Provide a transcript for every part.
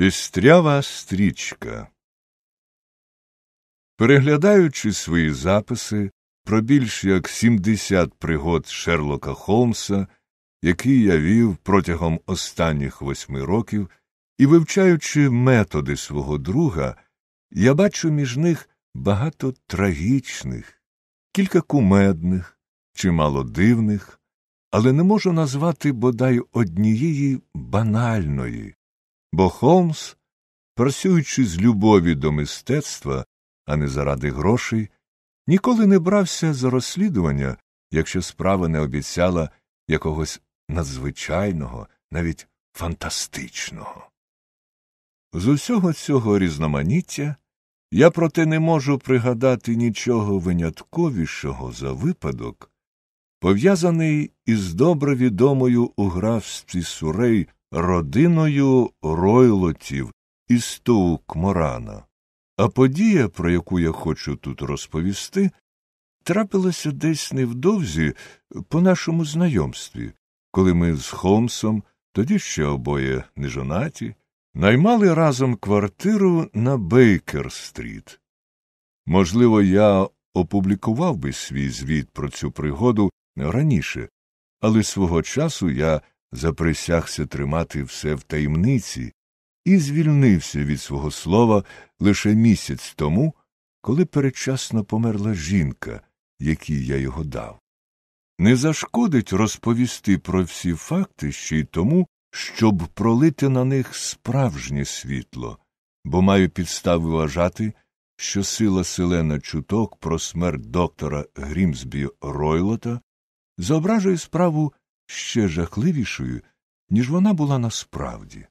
Пестрява стрічка. Переглядаючи свої записи про більш як 70 пригод Шерлока Холмса, які я вів протягом останніх восьми років, і вивчаючи методи свого друга, я бачу між них багато трагічних, кілька кумедних, чимало дивних, але не можу назвати бодай однієї банальної. Бо Холмс, працюючи з любові до мистецтва, а не заради грошей, ніколи не брався за розслідування, якщо справа не обіцяла якогось надзвичайного, навіть фантастичного. З усього цього різноманіття я проте не можу пригадати нічого винятковішого за випадок, пов'язаний із добре відомою у графстві Сурей родиною ройлотів із Морана, А подія, про яку я хочу тут розповісти, трапилася десь невдовзі по нашому знайомстві, коли ми з Холмсом, тоді ще обоє нежонаті, наймали разом квартиру на Бейкер стріт. Можливо, я опублікував би свій звіт про цю пригоду раніше, але свого часу я заприсягся тримати все в таємниці і звільнився від свого слова лише місяць тому, коли передчасно померла жінка, якій я його дав. Не зашкодить розповісти про всі факти ще й тому, щоб пролити на них справжнє світло, бо маю підстави вважати, що сила селена чуток про смерть доктора Грімсбі Ройлота зображує справу ще жахливішою, ніж вона була насправді.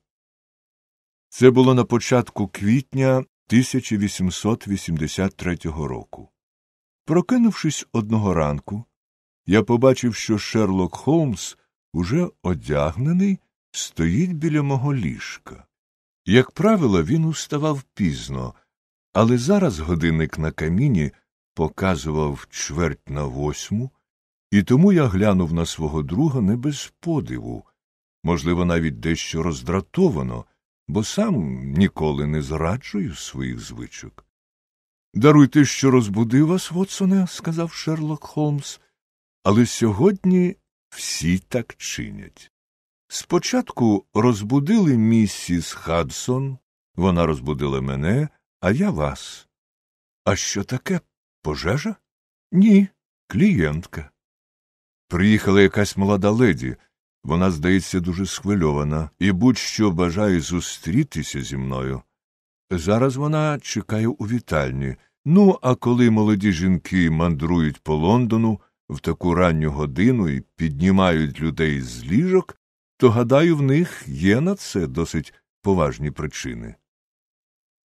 Це було на початку квітня 1883 року. Прокинувшись одного ранку, я побачив, що Шерлок Холмс уже одягнений стоїть біля мого ліжка. Як правило, він уставав пізно, але зараз годинник на каміні показував чверть на восьму, і тому я глянув на свого друга не без подиву, можливо, навіть дещо роздратовано, бо сам ніколи не зраджую своїх звичок. Даруйте, що розбудив вас, Вотсоне, сказав Шерлок Холмс, але сьогодні всі так чинять. Спочатку розбудили місіс Хадсон, вона розбудила мене, а я вас. А що таке пожежа? Ні, клієнтка. Приїхала якась молода леді. Вона, здається, дуже схвильована і будь що бажає зустрітися зі мною. Зараз вона чекає у вітальні. Ну, а коли молоді жінки мандрують по Лондону в таку ранню годину і піднімають людей з ліжок, то, гадаю, в них є на це досить поважні причини.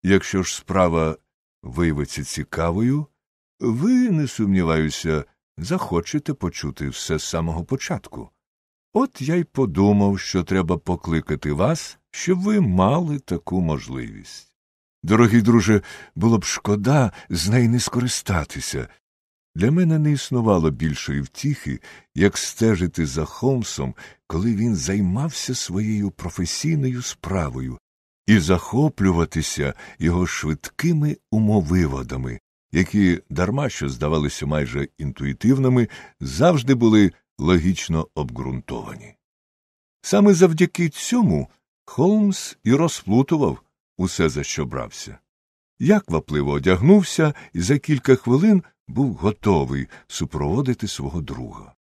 Якщо ж справа виявиться цікавою, ви, не сумніваюся, захочете почути все з самого початку. От я й подумав, що треба покликати вас, щоб ви мали таку можливість. Дорогі друже, було б шкода з неї не скористатися. Для мене не існувало більшої втіхи, як стежити за Холмсом, коли він займався своєю професійною справою, і захоплюватися його швидкими умовиводами, які дарма що здавалися майже інтуїтивними, завжди були логічно обґрунтовані. Саме завдяки цьому Холмс і розплутував усе, за що брався. як вапливо одягнувся і за кілька хвилин був готовий супроводити свого друга.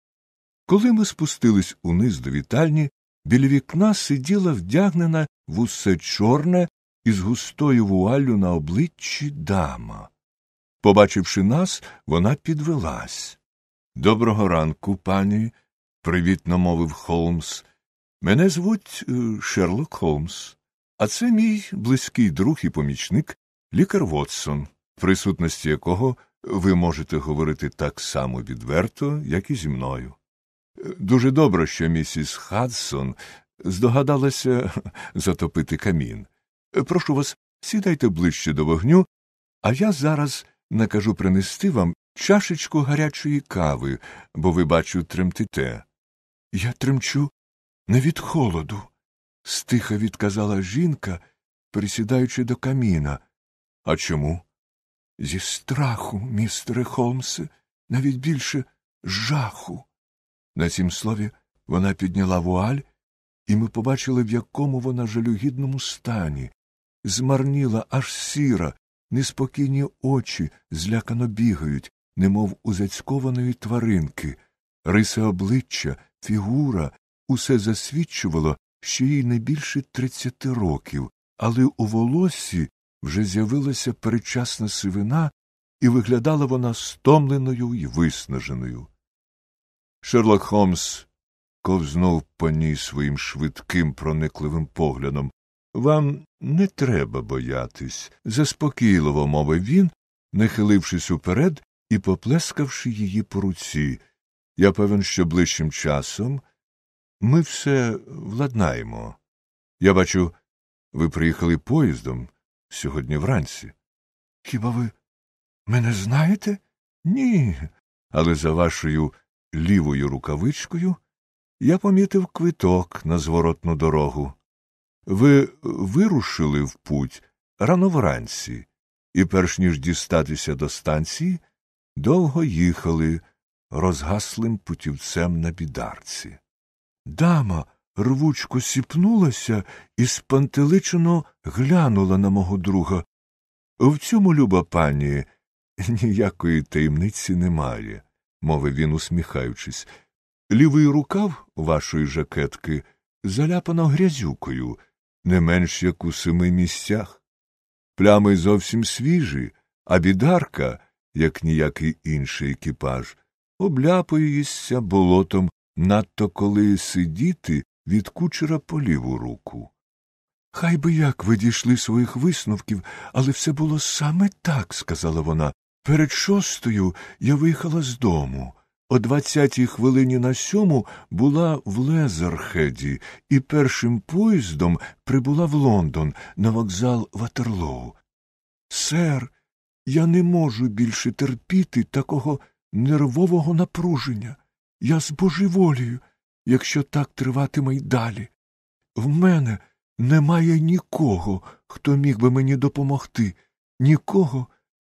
Коли ми спустились униз до вітальні, біля вікна сиділа вдягнена в усе чорне із густою вуаллю на обличчі дама. Побачивши нас, вона підвелась. Доброго ранку, пані, привітно мовив Холмс. Мене звуть е, Шерлок Холмс, а це мій близький друг і помічник лікар Вотсон, в присутності якого ви можете говорити так само відверто, як і зі мною. Е, дуже добре, що місіс Хадсон здогадалася затопити камін. Е, прошу вас, сідайте ближче до вогню, а я зараз накажу принести вам чашечку гарячої кави, бо ви, бачу, тремтите. Я тремчу не від холоду, стиха відказала жінка, присідаючи до каміна. А чому? Зі страху, містере Холмсе, навіть більше жаху. На цім слові вона підняла вуаль, і ми побачили, в якому вона жалюгідному стані, змарніла, аж сіра, неспокійні очі злякано бігають, немов у зацькованої тваринки, риса обличчя, фігура, усе засвідчувало, що їй не більше тридцяти років, але у волоссі вже з'явилася перечасна сивина, і виглядала вона стомленою і виснаженою. Шерлок Холмс ковзнув по ній своїм швидким проникливим поглядом, вам не треба боятись, заспокійливо мовив він, нахилившись уперед і поплескавши її по руці. Я певен, що ближчим часом ми все владнаємо. Я бачу, ви приїхали поїздом сьогодні вранці. Хіба ви мене знаєте? Ні. Але за вашою лівою рукавичкою я помітив квиток на зворотну дорогу. Ви вирушили в путь рано вранці, і, перш ніж дістатися до станції, довго їхали розгаслим путівцем на бідарці. Дама рвучко сіпнулася і спантеличено глянула на мого друга. В цьому, люба пані, ніякої таємниці немає, мовив він, усміхаючись. Лівий рукав вашої жакетки заляпано грязюкою не менш як у семи місцях. Плями зовсім свіжі, а бідарка, як ніякий інший екіпаж, обляпується болотом надто коли сидіти від кучера по ліву руку. Хай би як ви дійшли своїх висновків, але все було саме так, сказала вона. Перед шостою я виїхала з дому. О двадцятій хвилині на сьому була в Лезерхеді і першим поїздом прибула в Лондон на вокзал Ватерлоу. Сер, я не можу більше терпіти такого нервового напруження. Я збожеволію, якщо так триватиме й далі. В мене немає нікого, хто міг би мені допомогти, нікого,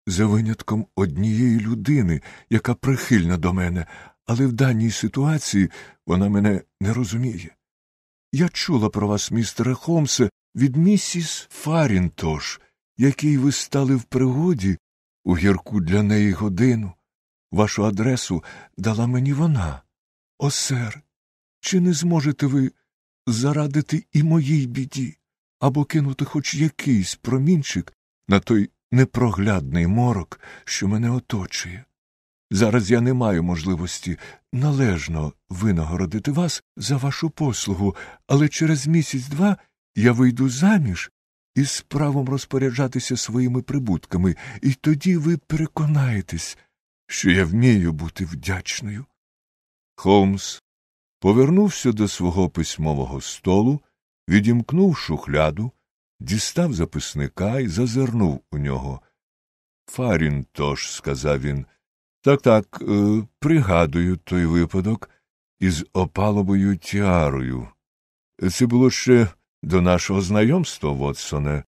за винятком однієї людини, яка прихильна до мене, але в даній ситуації вона мене не розуміє. Я чула про вас, містере Холмсе, від місіс Фарінтош, якій ви стали в пригоді у гірку для неї годину. Вашу адресу дала мені вона. О, сер, чи не зможете ви зарадити і моїй біді або кинути хоч якийсь промінчик на той непроглядний морок, що мене оточує. Зараз я не маю можливості належно винагородити вас за вашу послугу, але через місяць два я вийду заміж і з правом розпоряджатися своїми прибутками, і тоді ви переконаєтесь, що я вмію бути вдячною. Холмс повернувся до свого письмового столу, відімкнув шухляду, дістав записника і зазирнув у нього. Фарін тож, сказав він. Так так, е, пригадую той випадок із опаловою тіарою. Це було ще до нашого знайомства, Вотсоне.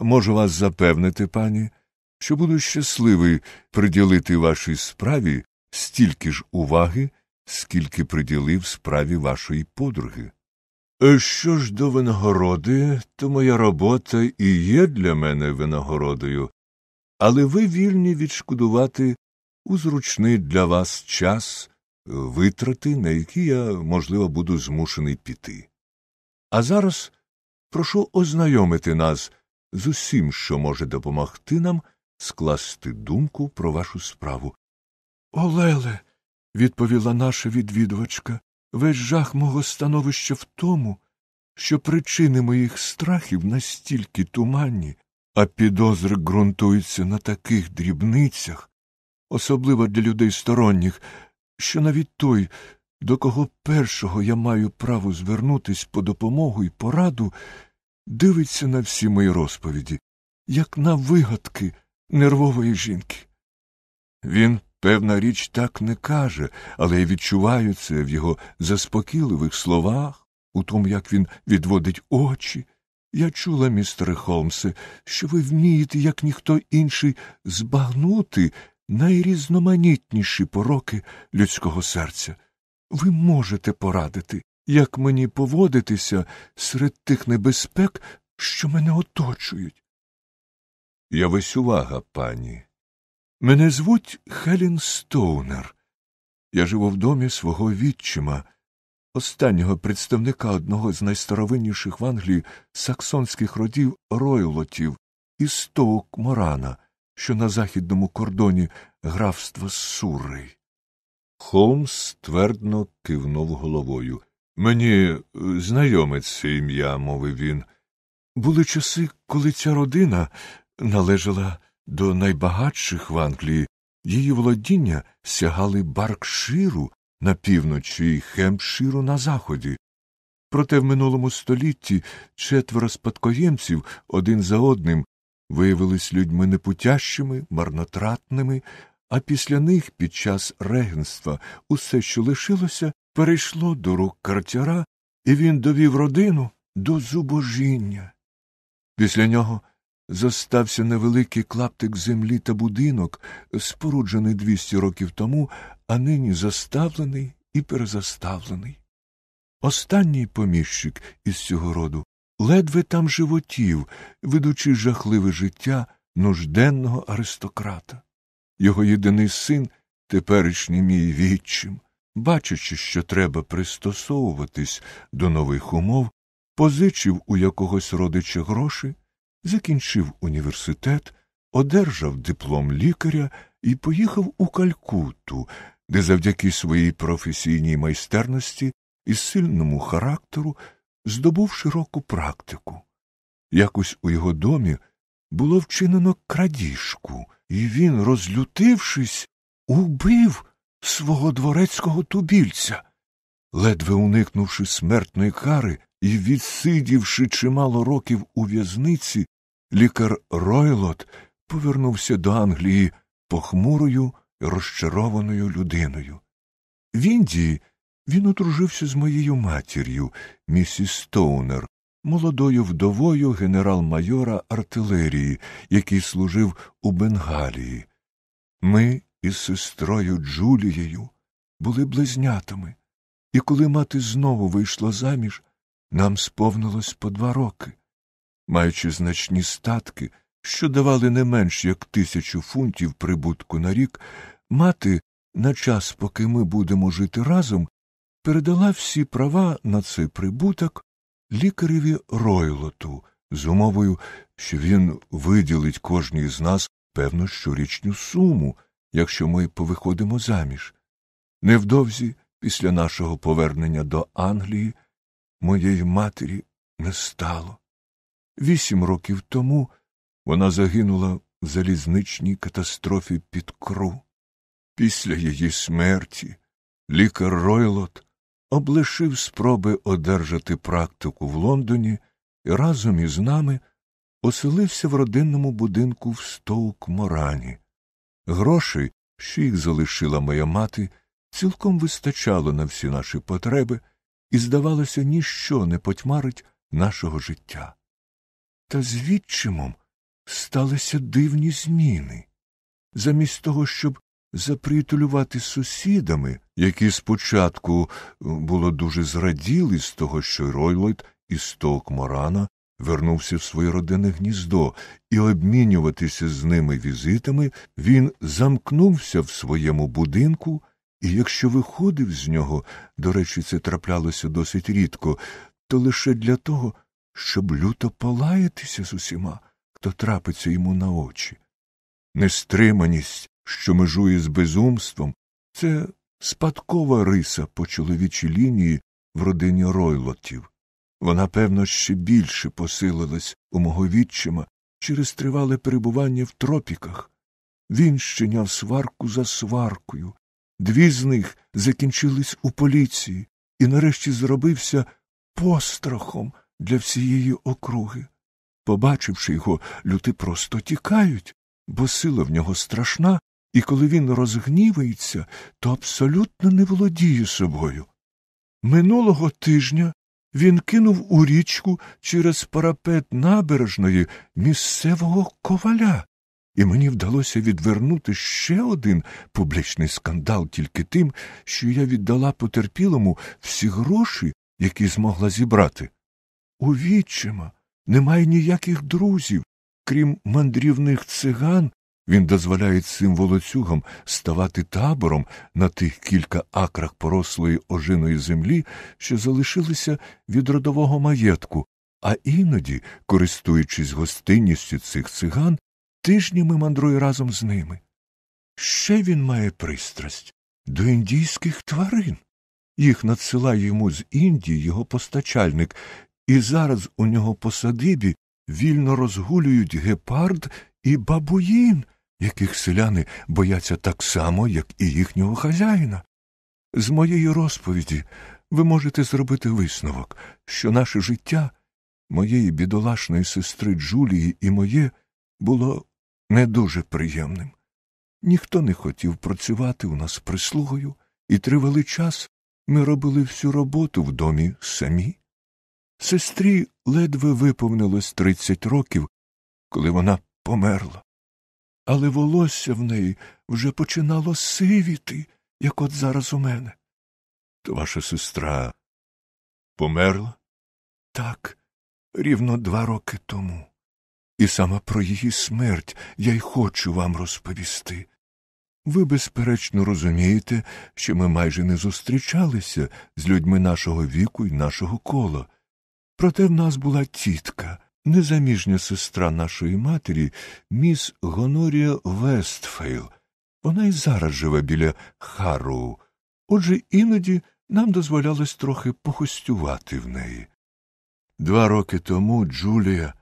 Можу вас запевнити, пані, що буду щасливий приділити вашій справі стільки ж уваги, скільки приділив справі вашої подруги. «Е, що ж до винагороди, то моя робота і є для мене винагородою, але ви вільні відшкодувати у зручний для вас час витрати, на які я, можливо, буду змушений піти. А зараз прошу ознайомити нас з усім, що може допомогти нам скласти думку про вашу справу. Олеле, відповіла наша відвідувачка, Весь жах мого становища в тому, що причини моїх страхів настільки туманні, а підозри ґрунтуються на таких дрібницях, особливо для людей сторонніх, що навіть той, до кого першого я маю право звернутись по допомогу і пораду, дивиться на всі мої розповіді, як на вигадки нервової жінки. Він Певна річ так не каже, але я відчуваю це в його заспокійливих словах, у тому, як він відводить очі. Я чула, містере Холмсе, що ви вмієте, як ніхто інший, збагнути найрізноманітніші пороки людського серця. Ви можете порадити, як мені поводитися серед тих небезпек, що мене оточують. Я весь увага, пані. Мене звуть Хелін Стоунер. Я живу в домі свого відчима, останнього представника одного з найстаровинніших в Англії саксонських родів ройлотів і Стоук Морана, що на західному кордоні графства Сурей. Холмс твердно кивнув головою. Мені е, знайоме це ім'я, мовив він. Були часи, коли ця родина належала до найбагатших в Англії її володіння сягали Баркширу на півночі і Хемпширу на заході. Проте в минулому столітті четверо спадкоємців один за одним виявились людьми непутящими, марнотратними, а після них під час регенства усе, що лишилося, перейшло до рук картяра, і він довів родину до зубожіння. Після нього Зостався невеликий клаптик землі та будинок, споруджений 200 років тому, а нині заставлений і перезаставлений. Останній поміщик із цього роду ледве там животів, ведучи жахливе життя нужденного аристократа. Його єдиний син, теперішній мій відчим, бачачи, що треба пристосовуватись до нових умов, позичив у якогось родича гроші закінчив університет, одержав диплом лікаря і поїхав у Калькутту, де завдяки своїй професійній майстерності і сильному характеру здобув широку практику. Якось у його домі було вчинено крадіжку, і він, розлютившись, убив свого дворецького тубільця. Ледве уникнувши смертної кари і відсидівши чимало років у в'язниці, лікар Ройлот повернувся до Англії похмурою і розчарованою людиною. В Індії він одружився з моєю матір'ю, місіс Стоунер, молодою вдовою генерал-майора артилерії, який служив у Бенгалії. Ми із сестрою Джулією були близнятами, і коли мати знову вийшла заміж, нам сповнилось по два роки маючи значні статки, що давали не менш як тисячу фунтів прибутку на рік, мати на час, поки ми будемо жити разом, передала всі права на цей прибуток лікареві ройлоту з умовою, що він виділить кожній з нас певну щорічну суму, якщо ми повиходимо заміж. Невдовзі, після нашого повернення до Англії, моєї матері не стало. Вісім років тому вона загинула в залізничній катастрофі під кру. Після її смерті лікар Ройлот облишив спроби одержати практику в Лондоні і разом із нами оселився в родинному будинку в Стоук Морані. Грошей, що їх залишила моя мати, цілком вистачало на всі наші потреби, і, здавалося, ніщо не потьмарить нашого життя та з відчимом сталися дивні зміни. Замість того, щоб заприятелювати з сусідами, які спочатку е, було дуже зраділи з того, що Ройлойд і сток Морана вернувся в своє родинне гніздо, і обмінюватися з ними візитами, він замкнувся в своєму будинку, і якщо виходив з нього, до речі, це траплялося досить рідко, то лише для того, щоб люто полаятися з усіма, хто трапиться йому на очі. Нестриманість, що межує з безумством, це спадкова риса по чоловічій лінії в родині ройлотів. Вона, певно, ще більше посилилась у мого відчима через тривале перебування в тропіках. Він щиняв сварку за сваркою. Дві з них закінчились у поліції і нарешті зробився пострахом для всієї округи. Побачивши його, люди просто тікають, бо сила в нього страшна, і коли він розгнівається, то абсолютно не володіє собою. Минулого тижня він кинув у річку через парапет набережної місцевого коваля, і мені вдалося відвернути ще один публічний скандал тільки тим, що я віддала потерпілому всі гроші, які змогла зібрати. У відчима немає ніяких друзів, крім мандрівних циган, він дозволяє цим волоцюгам ставати табором на тих кілька акрах порослої ожиної землі, що залишилися від родового маєтку, а іноді, користуючись гостинністю цих циган, тижнями мандрує разом з ними. Ще він має пристрасть до індійських тварин. Їх надсилає йому з Індії його постачальник, і зараз у нього по садибі вільно розгулюють гепард і бабуїн, яких селяни бояться так само, як і їхнього хазяїна. З моєї розповіді ви можете зробити висновок, що наше життя моєї бідолашної сестри Джулії і моє було не дуже приємним. Ніхто не хотів працювати у нас прислугою, і тривалий час ми робили всю роботу в домі самі. Сестрі ледве виповнилось 30 років, коли вона померла. Але волосся в неї вже починало сивіти, як от зараз у мене. То ваша сестра померла? Так, рівно два роки тому. І саме про її смерть я й хочу вам розповісти. Ви, безперечно, розумієте, що ми майже не зустрічалися з людьми нашого віку і нашого кола. Проте в нас була тітка, незаміжня сестра нашої матері, міс Гонорія Вестфейл. Вона й зараз живе біля Харроу. Отже, іноді нам дозволялось трохи похостювати в неї. Два роки тому Джулія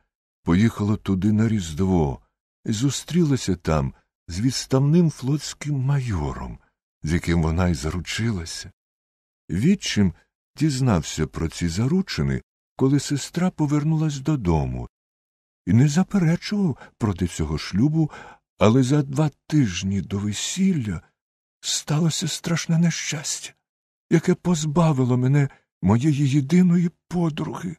поїхала туди на Різдво і зустрілася там з відставним флотським майором, з яким вона й заручилася. Відчим дізнався про ці заручини коли сестра повернулась додому, і не заперечував проти цього шлюбу, але за два тижні до весілля сталося страшне нещастя, яке позбавило мене моєї єдиної подруги.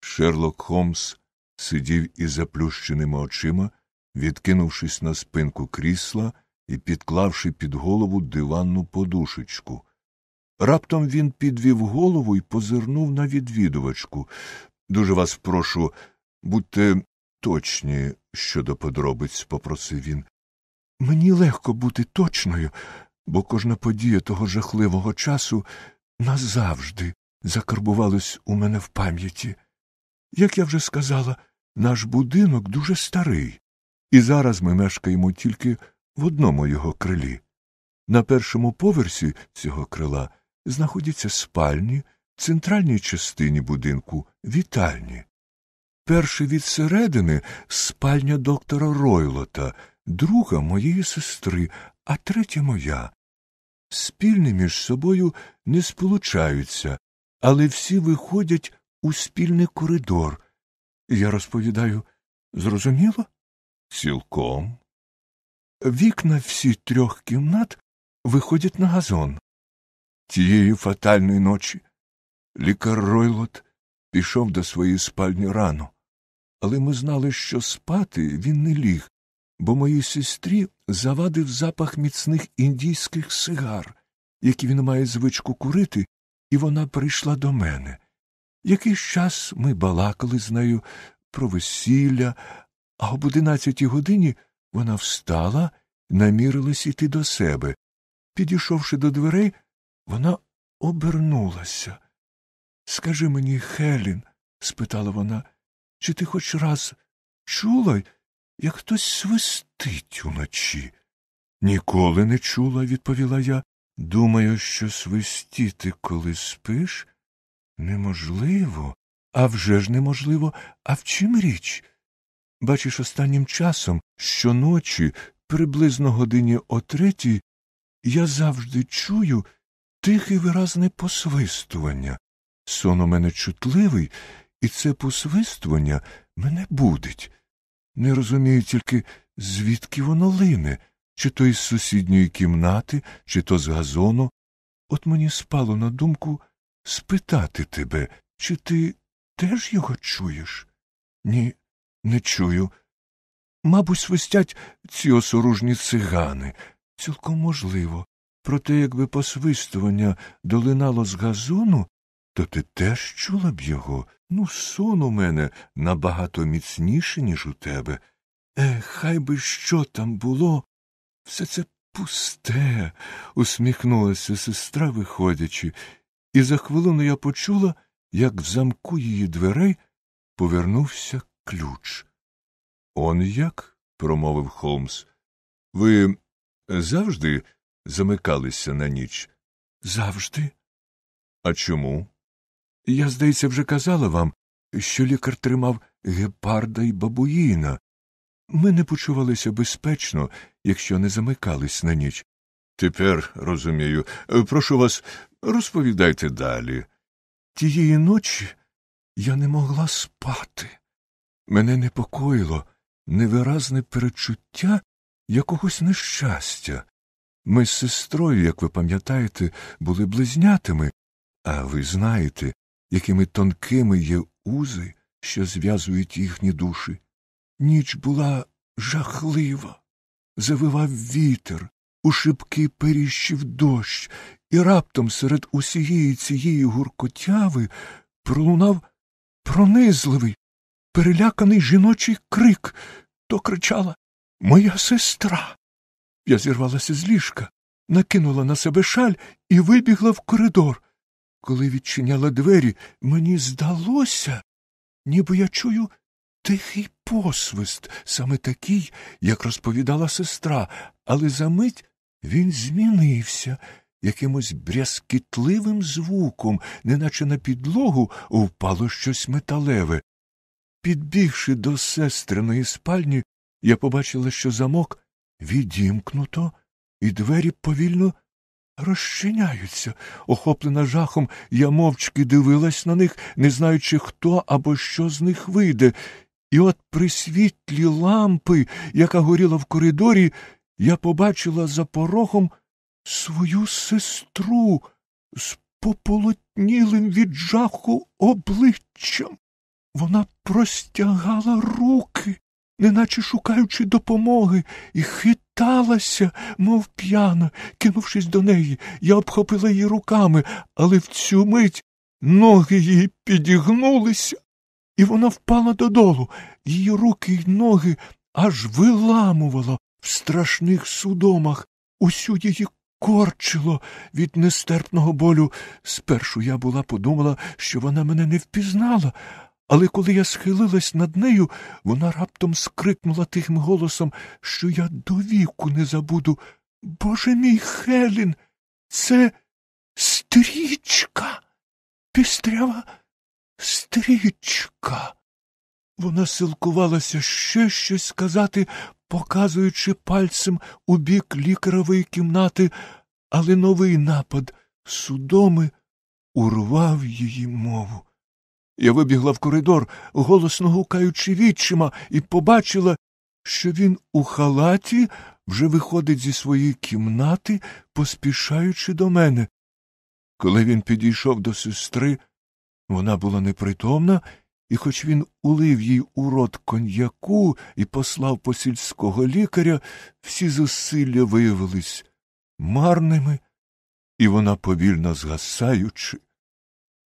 Шерлок Холмс сидів із заплющеними очима, відкинувшись на спинку крісла і підклавши під голову диванну подушечку. Раптом він підвів голову і позирнув на відвідувачку. Дуже вас прошу, будьте точні щодо подробиць, попросив він. Мені легко бути точною, бо кожна подія того жахливого часу назавжди закарбувалась у мене в пам'яті. Як я вже сказала, наш будинок дуже старий, і зараз ми мешкаємо тільки в одному його крилі. На першому поверсі цього крила знаходяться спальні центральній частині будинку вітальні. Перша від середини спальня доктора Ройлота, друга моєї сестри, а третя моя. Спільні між собою не сполучаються, але всі виходять у спільний коридор. Я розповідаю зрозуміло? Цілком. Вікна всі трьох кімнат виходять на газон. Тієї фатальної ночі лікар Ройлот пішов до своєї спальні рано, але ми знали, що спати він не ліг, бо моїй сестрі завадив запах міцних індійських сигар, які він має звичку курити, і вона прийшла до мене. Якийсь час ми балакали з нею про весілля, а об одинадцятій годині вона встала намірилась іти до себе. Підійшовши до дверей, вона обернулася. Скажи мені, Хелін, спитала вона, чи ти хоч раз чула, як хтось свистить уночі? Ніколи не чула, відповіла я. Думаю, що свистіти, коли спиш, неможливо, а вже ж неможливо, а в чим річ? Бачиш, останнім часом, щоночі, приблизно годині о третій, я завжди чую, тихе виразне посвистування. Сон у мене чутливий, і це посвистування мене будить. Не розумію тільки, звідки воно лине, чи то із сусідньої кімнати, чи то з газону. От мені спало на думку спитати тебе, чи ти теж його чуєш? Ні, не чую. Мабуть, свистять ці осоружні цигани. Цілком можливо. Проте, якби посвистування долинало з газону, то ти теж чула б його. Ну, сон у мене набагато міцніший, ніж у тебе. Е, хай би що там було. Все це пусте, усміхнулася сестра, виходячи, і за хвилину я почула, як в замку її дверей повернувся ключ. Он як? промовив Холмс. Ви завжди замикалися на ніч. Завжди. А чому? Я, здається, вже казала вам, що лікар тримав гепарда і бабуїна. Ми не почувалися безпечно, якщо не замикались на ніч. Тепер розумію. Е, прошу вас, розповідайте далі. Тієї ночі я не могла спати. Мене непокоїло невиразне перечуття якогось нещастя. Ми з сестрою, як ви пам'ятаєте, були близнятими, а ви знаєте, якими тонкими є узи, що зв'язують їхні душі. Ніч була жахлива. Завивав вітер, у шибки періщив дощ, і раптом серед усієї цієї гуркотяви пролунав пронизливий, переляканий жіночий крик, то кричала Моя сестра. Я зірвалася з ліжка, накинула на себе шаль і вибігла в коридор. Коли відчиняла двері, мені здалося, ніби я чую тихий посвист, саме такий, як розповідала сестра, але за мить він змінився якимось брязкітливим звуком, неначе на підлогу впало щось металеве. Підбігши до сестриної спальні, я побачила, що замок відімкнуто, і двері повільно розчиняються. Охоплена жахом, я мовчки дивилась на них, не знаючи, хто або що з них вийде. І от при світлі лампи, яка горіла в коридорі, я побачила за порогом свою сестру з пополотнілим від жаху обличчям. Вона простягала руки неначе шукаючи допомоги, і хиталася, мов п'яна, кинувшись до неї, я обхопила її руками, але в цю мить ноги її підігнулися, і вона впала додолу. Її руки й ноги аж виламувало в страшних судомах, усю її Корчило від нестерпного болю. Спершу я була подумала, що вона мене не впізнала, але коли я схилилась над нею, вона раптом скрикнула тихим голосом, що я до віку не забуду. Боже мій Хелін, це стрічка, пістрява стрічка. Вона силкувалася ще щось сказати, показуючи пальцем у бік лікарової кімнати, але новий напад судоми урвав її мову. Я вибігла в коридор, голосно гукаючи відчима, і побачила, що він у халаті вже виходить зі своєї кімнати, поспішаючи до мене. Коли він підійшов до сестри, вона була непритомна, і хоч він улив їй у рот коньяку і послав по сільського лікаря, всі зусилля виявились марними, і вона, повільно згасаючи,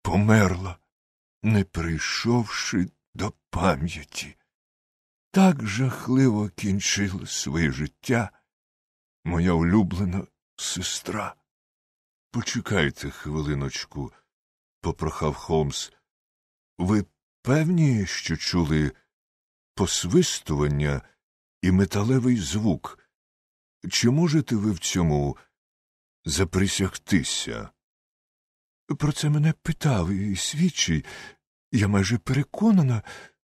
померла не прийшовши до пам'яті. Так жахливо кінчила своє життя, моя улюблена сестра. Почекайте хвилиночку, попрохав Холмс. Ви певні, що чули посвистування і металевий звук? Чи можете ви в цьому заприсягтися? про це мене питав і свідчий. Я майже переконана,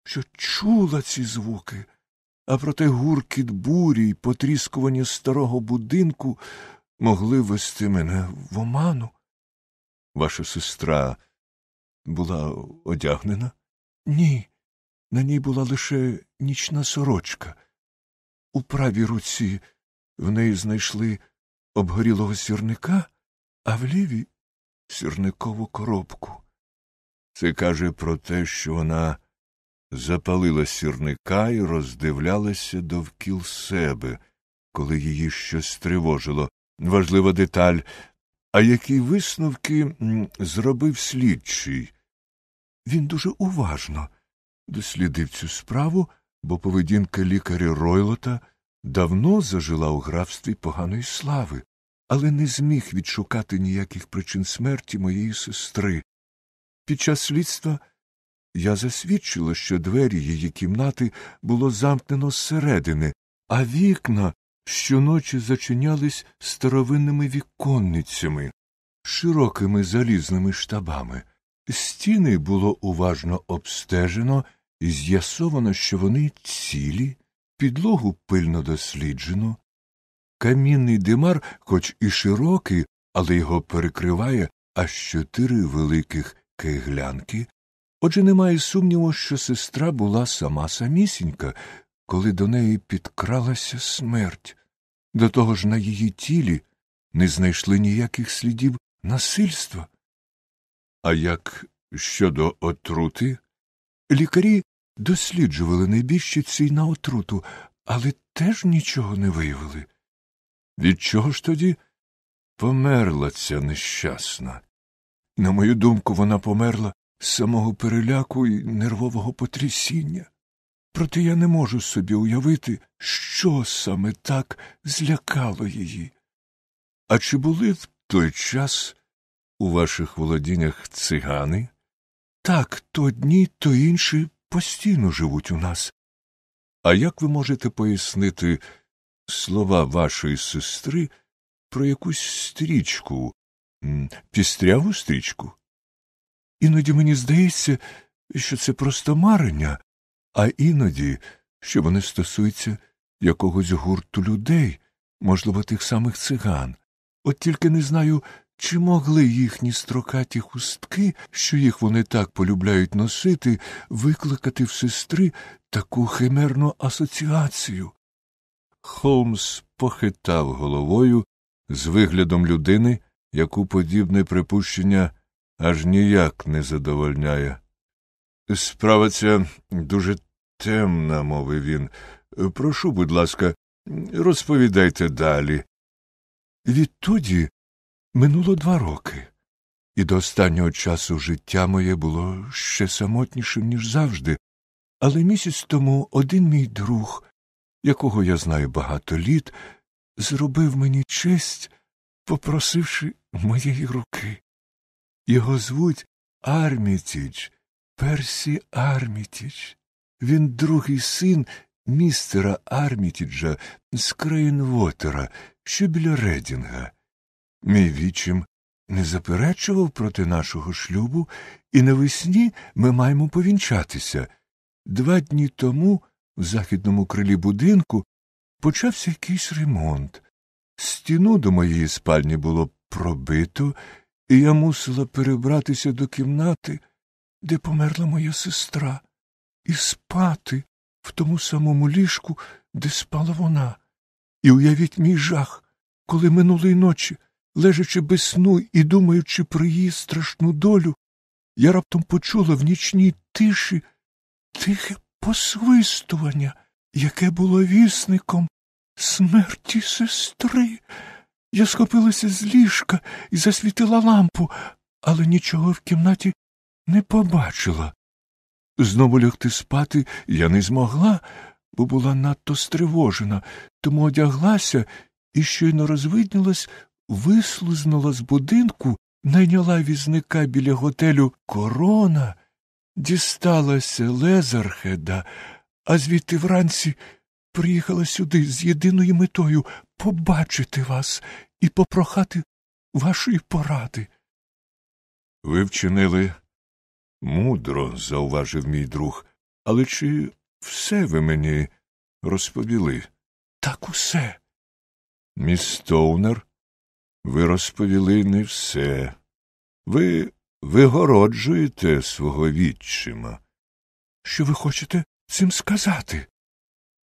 що чула ці звуки, а проте гуркіт бурі й потріскування старого будинку могли вести мене в оману. Ваша сестра була одягнена? Ні. На ній була лише нічна сорочка. У правій руці в неї знайшли обгорілого сірника, а в лівій сірникову коробку. Це каже про те, що вона запалила сірника і роздивлялася довкіл себе, коли її щось тривожило. Важлива деталь. А які висновки зробив слідчий? Він дуже уважно дослідив цю справу, бо поведінка лікаря Ройлота давно зажила у графстві поганої слави але не зміг відшукати ніяких причин смерті моєї сестри. Під час слідства я засвідчила, що двері її кімнати було замкнено зсередини, а вікна щоночі зачинялись старовинними віконницями, широкими залізними штабами. Стіни було уважно обстежено і з'ясовано, що вони цілі, підлогу пильно досліджено, Камінний димар, хоч і широкий, але його перекриває аж чотири великих киглянки. Отже, немає сумніву, що сестра була сама самісінька, коли до неї підкралася смерть. До того ж на її тілі не знайшли ніяких слідів насильства. А як щодо отрути? Лікарі досліджували небіжчиці на отруту, але теж нічого не виявили. Від чого ж тоді померла ця нещасна? На мою думку, вона померла з самого переляку і нервового потрясіння. Проте я не можу собі уявити, що саме так злякало її. А чи були в той час у ваших володіннях цигани? Так, то одні, то інші постійно живуть у нас. А як ви можете пояснити слова вашої сестри про якусь стрічку, пістряву стрічку. Іноді мені здається, що це просто марення, а іноді, що вони стосуються якогось гурту людей, можливо, тих самих циган. От тільки не знаю, чи могли їхні строкаті хустки, що їх вони так полюбляють носити, викликати в сестри таку химерну асоціацію. Холмс похитав головою з виглядом людини, яку подібне припущення аж ніяк не задовольняє. Справа ця дуже темна, мовив він. Прошу, будь ласка, розповідайте далі. Відтоді минуло два роки, і до останнього часу життя моє було ще самотнішим, ніж завжди, але місяць тому один мій друг якого я знаю багато літ, зробив мені честь, попросивши моєї руки. Його звуть Армітіч, Персі Армітіч. Він другий син містера Армітіджа з Крейнвотера, що біля Редінга. Мій вічим не заперечував проти нашого шлюбу, і навесні ми маємо повінчатися. Два дні тому в західному крилі будинку почався якийсь ремонт. Стіну до моєї спальні було пробито, і я мусила перебратися до кімнати, де померла моя сестра, і спати в тому самому ліжку, де спала вона. І уявіть мій жах, коли минулої ночі, лежачи без сну і думаючи про її страшну долю, я раптом почула в нічній тиші тихе посвистування, яке було вісником смерті сестри. Я схопилася з ліжка і засвітила лампу, але нічого в кімнаті не побачила. Знову лягти спати я не змогла, бо була надто стривожена, тому одяглася і щойно розвиднілась, вислузнула з будинку, найняла візника біля готелю корона дісталася Лезерхеда, а звідти вранці приїхала сюди з єдиною метою побачити вас і попрохати вашої поради. Ви вчинили мудро, зауважив мій друг, але чи все ви мені розповіли? Так усе. Міс Стоунер, ви розповіли не все. Ви вигороджуєте свого відчима. Що ви хочете цим сказати?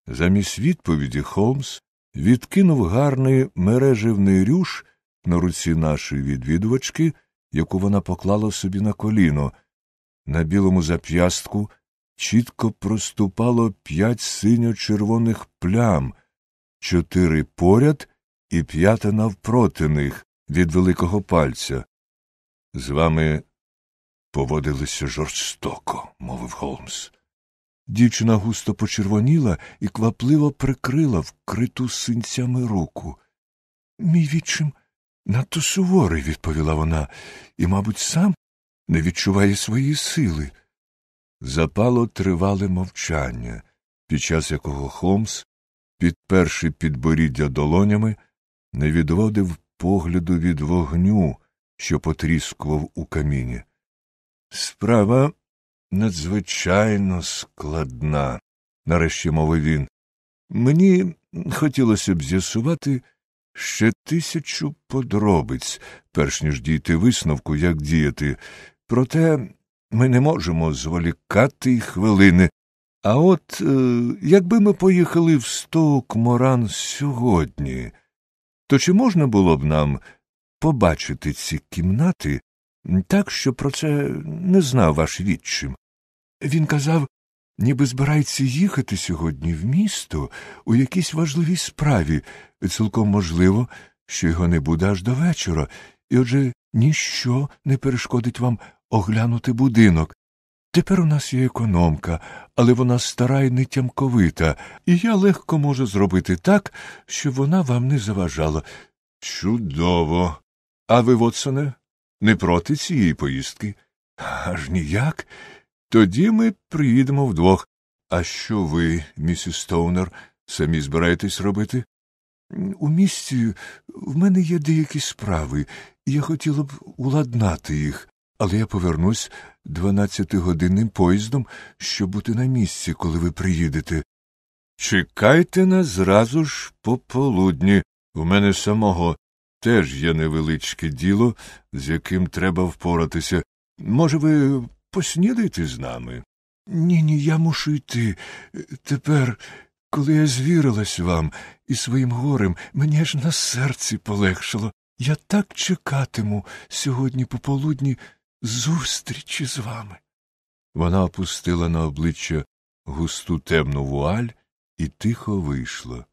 Замість відповіді Холмс відкинув гарний мереживний рюш на руці нашої відвідувачки, яку вона поклала собі на коліно. На білому зап'ястку чітко проступало п'ять синьо-червоних плям, чотири поряд і п'ята навпроти них від великого пальця. З вами Поводилися жорстоко, мовив Холмс. Дівчина густо почервоніла і квапливо прикрила вкриту синцями руку. Мій відчим надто суворий, відповіла вона, і, мабуть, сам не відчуває своєї сили. Запало тривале мовчання, під час якого Холмс, підперши підборіддя долонями, не відводив погляду від вогню, що потріскував у каміні. Справа надзвичайно складна, нарешті мовив він. Мені хотілося б з'ясувати ще тисячу подробиць, перш ніж дійти висновку, як діяти, проте ми не можемо зволікати й хвилини. А от е, якби ми поїхали в сток Моран сьогодні, то чи можна було б нам побачити ці кімнати так, що про це не знав ваш відчим. Він казав, ніби збирається їхати сьогодні в місто у якійсь важливій справі, цілком можливо, що його не буде аж до вечора, і отже ніщо не перешкодить вам оглянути будинок. Тепер у нас є економка, але вона стара й нетямковита, і я легко можу зробити так, щоб вона вам не заважала. Чудово. А ви, Вотсоне, не проти цієї поїздки? Аж ніяк. Тоді ми приїдемо вдвох. А що ви, місіс Стоунер, самі збираєтесь робити? У місті в мене є деякі справи, і я хотіла б уладнати їх, але я повернусь дванадцятигодинним поїздом, щоб бути на місці, коли ви приїдете. Чекайте нас зразу ж пополудні. У мене самого теж є невеличке діло, з яким треба впоратися. Може, ви поснідаєте з нами? Ні, ні, я мушу йти. Тепер, коли я звірилась вам і своїм горем, мені ж на серці полегшало. Я так чекатиму сьогодні пополудні зустрічі з вами. Вона опустила на обличчя густу темну вуаль і тихо вийшла.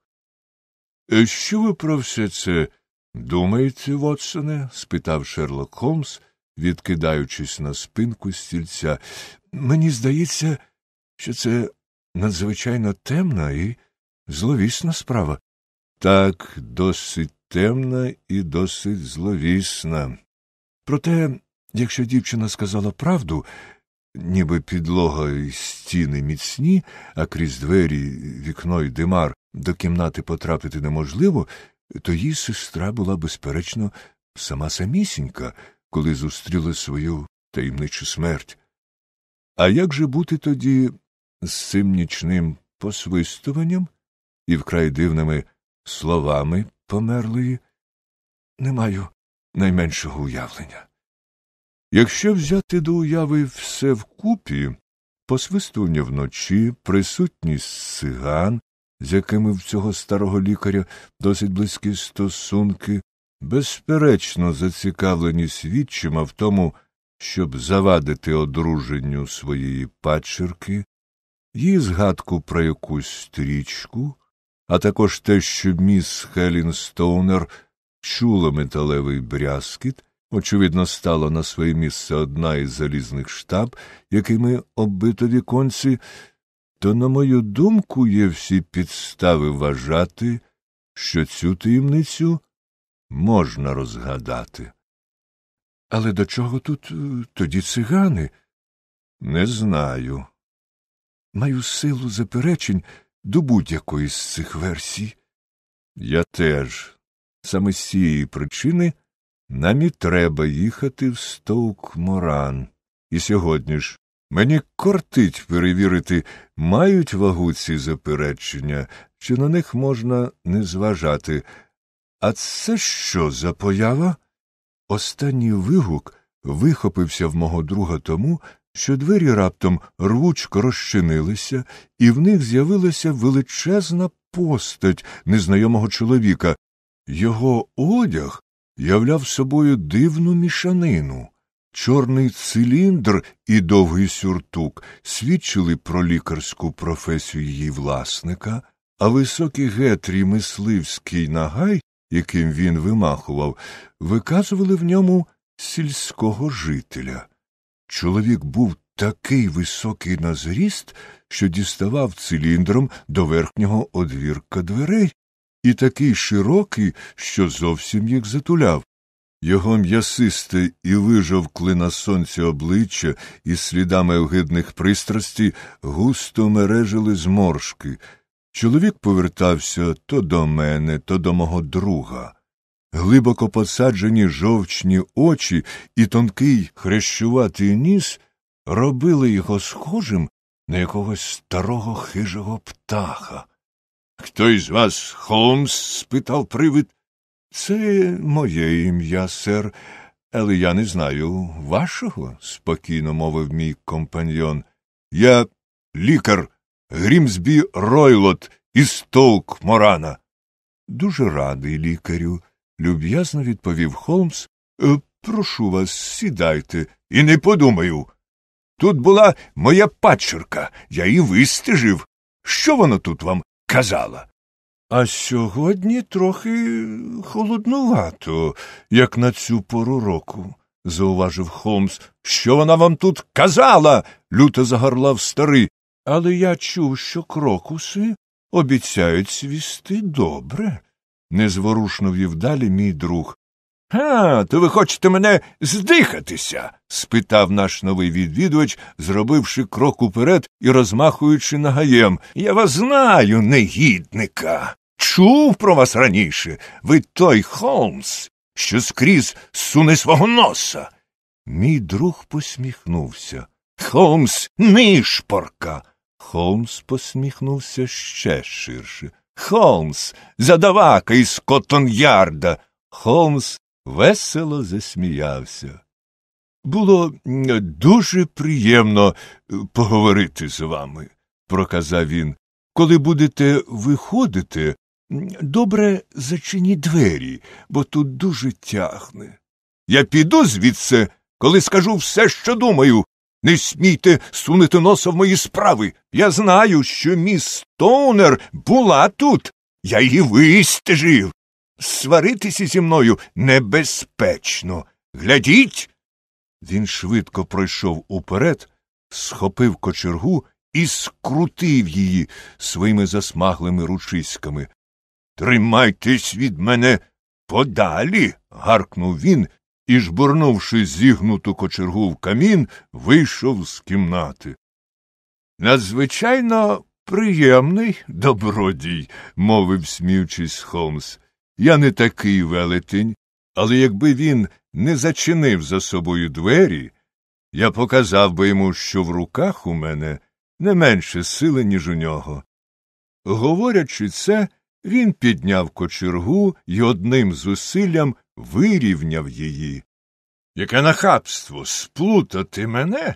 Е, що ви про все це Думаєте, Вотсоне? спитав Шерлок Холмс, відкидаючись на спинку стільця. Мені здається, що це надзвичайно темна і зловісна справа. Так, досить темна і досить зловісна. Проте, якщо дівчина сказала правду, ніби підлога і стіни міцні, а крізь двері, вікно й димар до кімнати потрапити неможливо, то її сестра була, безперечно, сама самісінька, коли зустріла свою таємничу смерть. А як же бути тоді з цим нічним посвистуванням і вкрай дивними словами померлої? Не маю найменшого уявлення. Якщо взяти до уяви все вкупі, посвистування вночі, присутність циган, з якими в цього старого лікаря досить близькі стосунки, безперечно зацікавлені свідчима в тому, щоб завадити одруженню своєї пачерки, її згадку про якусь стрічку, а також те, що міс Хелін Стоунер чула металевий брязкіт, очевидно, стала на своє місце одна із залізних штаб, якими оббито віконці, то, на мою думку, є всі підстави вважати, що цю таємницю можна розгадати. Але до чого тут е, тоді цигани? Не знаю. Маю силу заперечень до будь-якої з цих версій. Я теж. Саме з цієї причини нам і треба їхати в Стоук Моран. І сьогодні ж Мені кортить перевірити, мають вагу ці заперечення, чи на них можна не зважати. А це що за поява? Останній вигук вихопився в мого друга тому, що двері раптом рвучко розчинилися, і в них з'явилася величезна постать незнайомого чоловіка. Його одяг являв собою дивну мішанину. Чорний циліндр і довгий сюртук свідчили про лікарську професію її власника, а високий гетрій мисливський нагай, яким він вимахував, виказували в ньому сільського жителя. Чоловік був такий високий на зріст, що діставав циліндром до верхнього одвірка дверей, і такий широкий, що зовсім їх затуляв. Його м'ясисте і вижовкли на сонці обличчя із слідами огидних пристрастей густо мережили зморшки. Чоловік повертався то до мене, то до мого друга. Глибоко посаджені жовчні очі і тонкий хрещуватий ніс робили його схожим на якогось старого хижого птаха. Хто із вас Холмс? спитав привид. Це моє ім'я, сер, але я не знаю вашого, спокійно мовив мій компаньйон. Я лікар Грімсбі Ройлот із толк Морана. Дуже радий, лікарю, люб'язно відповів Холмс. Е, прошу вас, сідайте, і не подумаю. Тут була моя пачерка, я її вистежив. Що вона тут вам казала? А сьогодні трохи холоднувато, як на цю пору року, зауважив Холмс. Що вона вам тут казала? люто загорлав старий. Але я чув, що крокуси обіцяють свісти добре, незворушно вів далі мій друг. А, то ви хочете мене здихатися? спитав наш новий відвідувач, зробивши крок уперед і розмахуючи нагаєм. Я вас знаю, негідника. Чув про вас раніше. Ви той Холмс, що скрізь суне свого носа. Мій друг посміхнувся. Холмс нишпорка. Холмс посміхнувся ще ширше. Холмс, задавака із Коттон-Ярда!» Холмс весело засміявся. Було дуже приємно е, поговорити з вами, проказав він. Коли будете виходити, добре зачиніть двері, бо тут дуже тягне. Я піду звідси, коли скажу все, що думаю. Не смійте сунути носа в мої справи. Я знаю, що міс Стоунер була тут. Я її вистежив сваритися зі мною небезпечно. Глядіть. Він швидко пройшов уперед, схопив кочергу і скрутив її своїми засмаглими ручиськами. Тримайтесь від мене подалі. гаркнув він і, жбурнувши зігнуту кочергу в камін, вийшов з кімнати. Надзвичайно приємний добродій, мовив сміючись Холмс. Я не такий велетень, але якби він не зачинив за собою двері, я показав би йому, що в руках у мене не менше сили, ніж у нього. Говорячи це, він підняв кочергу і одним зусиллям вирівняв її. Яке нахабство сплутати мене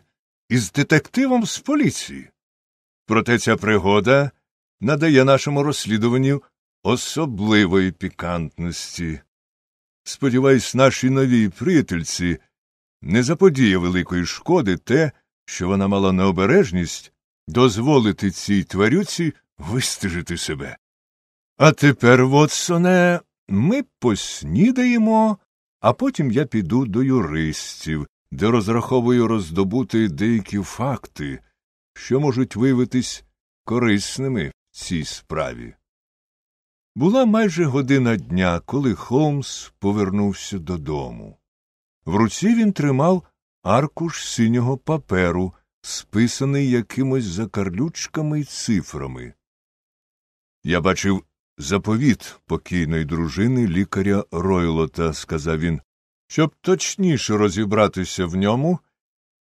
із детективом з поліції. Проте ця пригода надає нашому розслідуванню особливої пікантності. Сподіваюсь, наші нові прительці не заподіє великої шкоди те, що вона мала необережність дозволити цій тварюці вистежити себе. А тепер, Вотсоне, ми поснідаємо, а потім я піду до юристів, де розраховую роздобути деякі факти, що можуть виявитись корисними в цій справі. Була майже година дня, коли Холмс повернувся додому. В руці він тримав аркуш синього паперу, списаний якимось закарлючками й цифрами. Я бачив заповіт покійної дружини лікаря Ройлота, сказав він. Щоб точніше розібратися в ньому,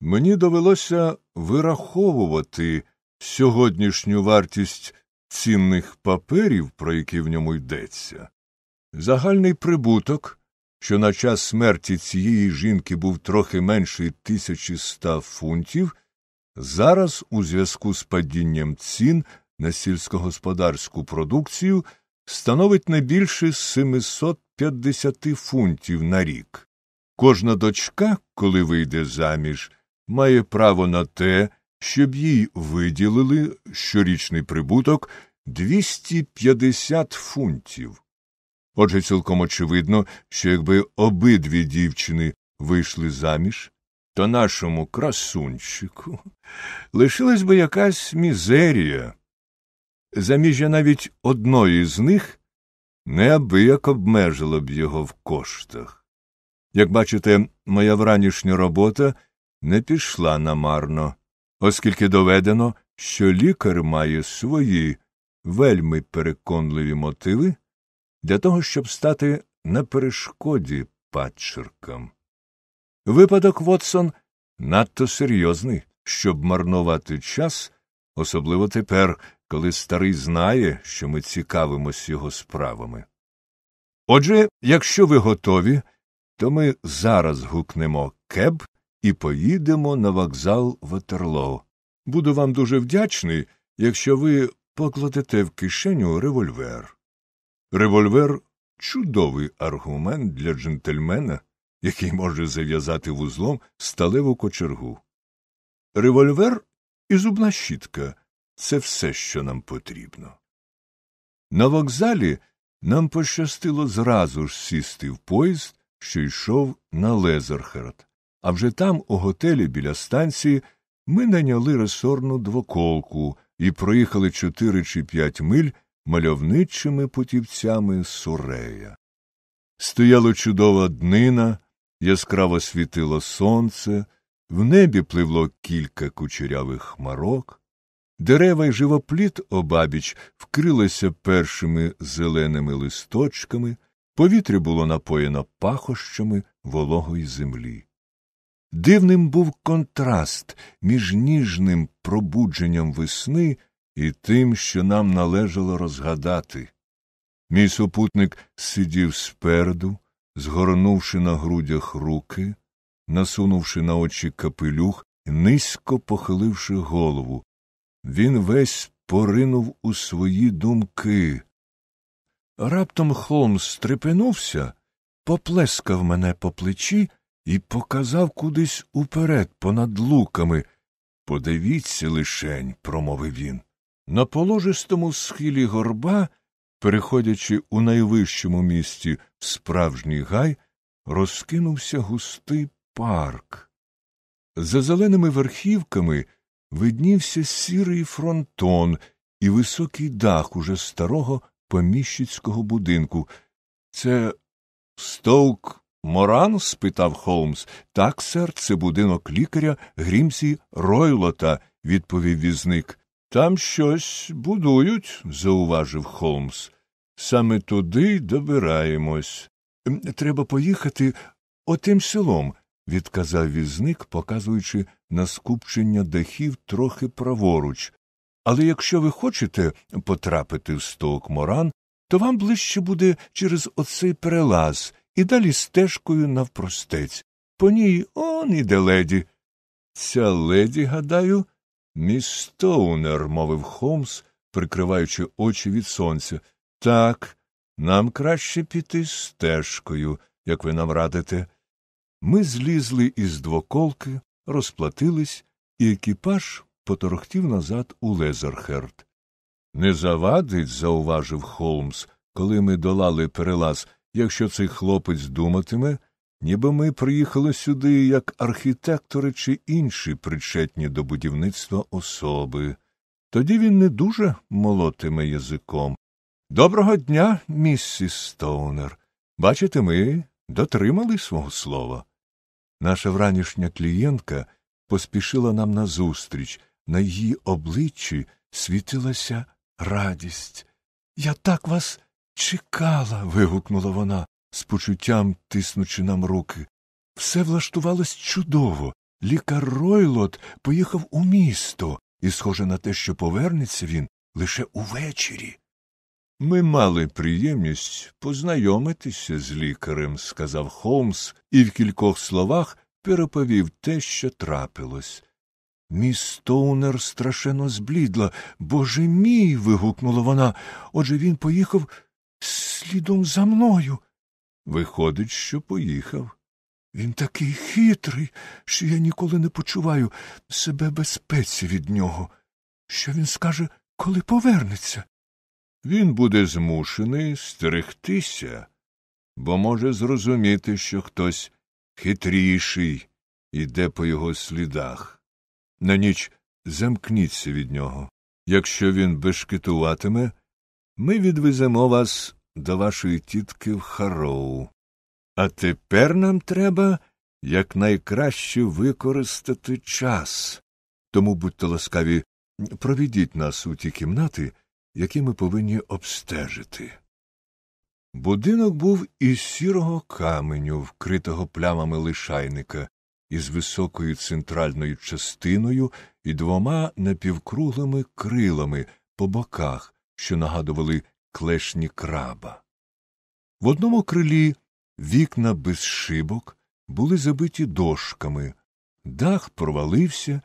мені довелося вираховувати сьогоднішню вартість цінних паперів, про які в ньому йдеться, загальний прибуток, що на час смерті цієї жінки був трохи менший 1100 фунтів, зараз у зв'язку з падінням цін на сільськогосподарську продукцію становить не більше 750 фунтів на рік. Кожна дочка, коли вийде заміж, має право на те, щоб їй виділили щорічний прибуток 250 фунтів. Отже, цілком очевидно, що якби обидві дівчини вийшли заміж, то нашому красунчику лишилась би якась мізерія. Заміжжя навіть одної з них неабияк обмежило б його в коштах. Як бачите, моя вранішня робота не пішла намарно оскільки доведено, що лікар має свої вельми переконливі мотиви для того, щоб стати на перешкоді падчеркам. Випадок Вотсон надто серйозний, щоб марнувати час, особливо тепер, коли старий знає, що ми цікавимось його справами. Отже, якщо ви готові, то ми зараз гукнемо кеб і поїдемо на вокзал Ватерлоо. Буду вам дуже вдячний, якщо ви покладете в кишеню револьвер. Револьвер чудовий аргумент для джентльмена, який може зав'язати вузлом сталеву кочергу. Револьвер і зубна щітка це все, що нам потрібно. На вокзалі нам пощастило зразу ж сісти в поїзд, що йшов на Лезерхард. А вже там, у готелі біля станції, ми наняли ресорну двоколку і проїхали чотири чи п'ять миль мальовничими путівцями сурея. Стояла чудова днина, яскраво світило сонце, в небі пливло кілька кучерявих хмарок, дерева й живопліт обабіч вкрилися першими зеленими листочками, повітря було напоєно пахощами вологої землі. Дивним був контраст між ніжним пробудженням весни і тим, що нам належало розгадати. Мій супутник сидів спереду, згорнувши на грудях руки, насунувши на очі капелюх, низько похиливши голову. Він весь поринув у свої думки. Раптом Холмс стрепенувся, поплескав мене по плечі і показав кудись уперед, понад луками. Подивіться лишень, промовив він. На положистому схилі горба, переходячи у найвищому місці в справжній гай, розкинувся густий парк. За зеленими верхівками виднівся сірий фронтон і високий дах уже старого поміщицького будинку. Це стовк Моран? спитав Холмс. Так, сер, це будинок лікаря Грімсі Ройлота, відповів візник. Там щось будують, зауважив Холмс. Саме туди добираємось. Ем, треба поїхати отим селом, відказав візник, показуючи на скупчення дахів трохи праворуч. Але якщо ви хочете потрапити в стовк моран, то вам ближче буде через оцей перелаз і далі стежкою навпростець. По ній он іде леді. Ця леді, гадаю, міс Стоунер, мовив Холмс, прикриваючи очі від сонця. Так, нам краще піти стежкою, як ви нам радите. Ми злізли із двоколки, розплатились, і екіпаж поторохтів назад у Лезерхерт. Не завадить, зауважив Холмс, коли ми долали перелаз якщо цей хлопець думатиме, ніби ми приїхали сюди як архітектори чи інші причетні до будівництва особи. Тоді він не дуже молотиме язиком. Доброго дня, місіс Стоунер. Бачите, ми дотримали свого слова. Наша вранішня клієнтка поспішила нам назустріч, на її обличчі світилася радість. Я так вас Чекала. вигукнула вона, з почуттям тиснучи нам руки. Все влаштувалось чудово. Лікар Ройлот поїхав у місто, і, схоже на те, що повернеться він лише увечері. Ми мали приємність познайомитися з лікарем, сказав Холмс і в кількох словах переповів те, що трапилось. Міс Стоунер страшенно зблідла. Боже мій. вигукнула вона. Отже він поїхав слідом за мною. Виходить, що поїхав. Він такий хитрий, що я ніколи не почуваю себе безпеці від нього. Що він скаже, коли повернеться? Він буде змушений стерегтися, бо може зрозуміти, що хтось хитріший іде по його слідах. На ніч замкніться від нього. Якщо він бешкетуватиме, ми відвеземо вас до вашої тітки в Хароу. А тепер нам треба якнайкраще використати час. Тому будьте ласкаві, провідіть нас у ті кімнати, які ми повинні обстежити. Будинок був із сірого каменю, вкритого плямами лишайника, із високою центральною частиною і двома напівкруглими крилами по боках, що нагадували клешні краба. В одному крилі вікна без шибок були забиті дошками, дах провалився,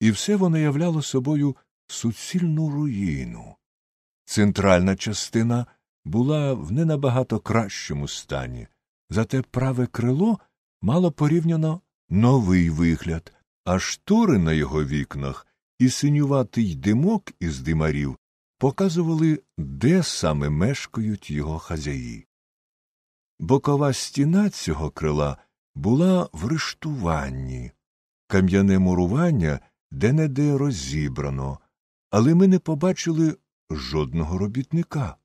і все воно являло собою суцільну руїну. Центральна частина була в не набагато кращому стані, зате праве крило мало порівняно новий вигляд, а штори на його вікнах і синюватий димок із димарів показували, де саме мешкають його хазяї. Бокова стіна цього крила була в рештуванні, кам'яне мурування де не де розібрано, але ми не побачили жодного робітника.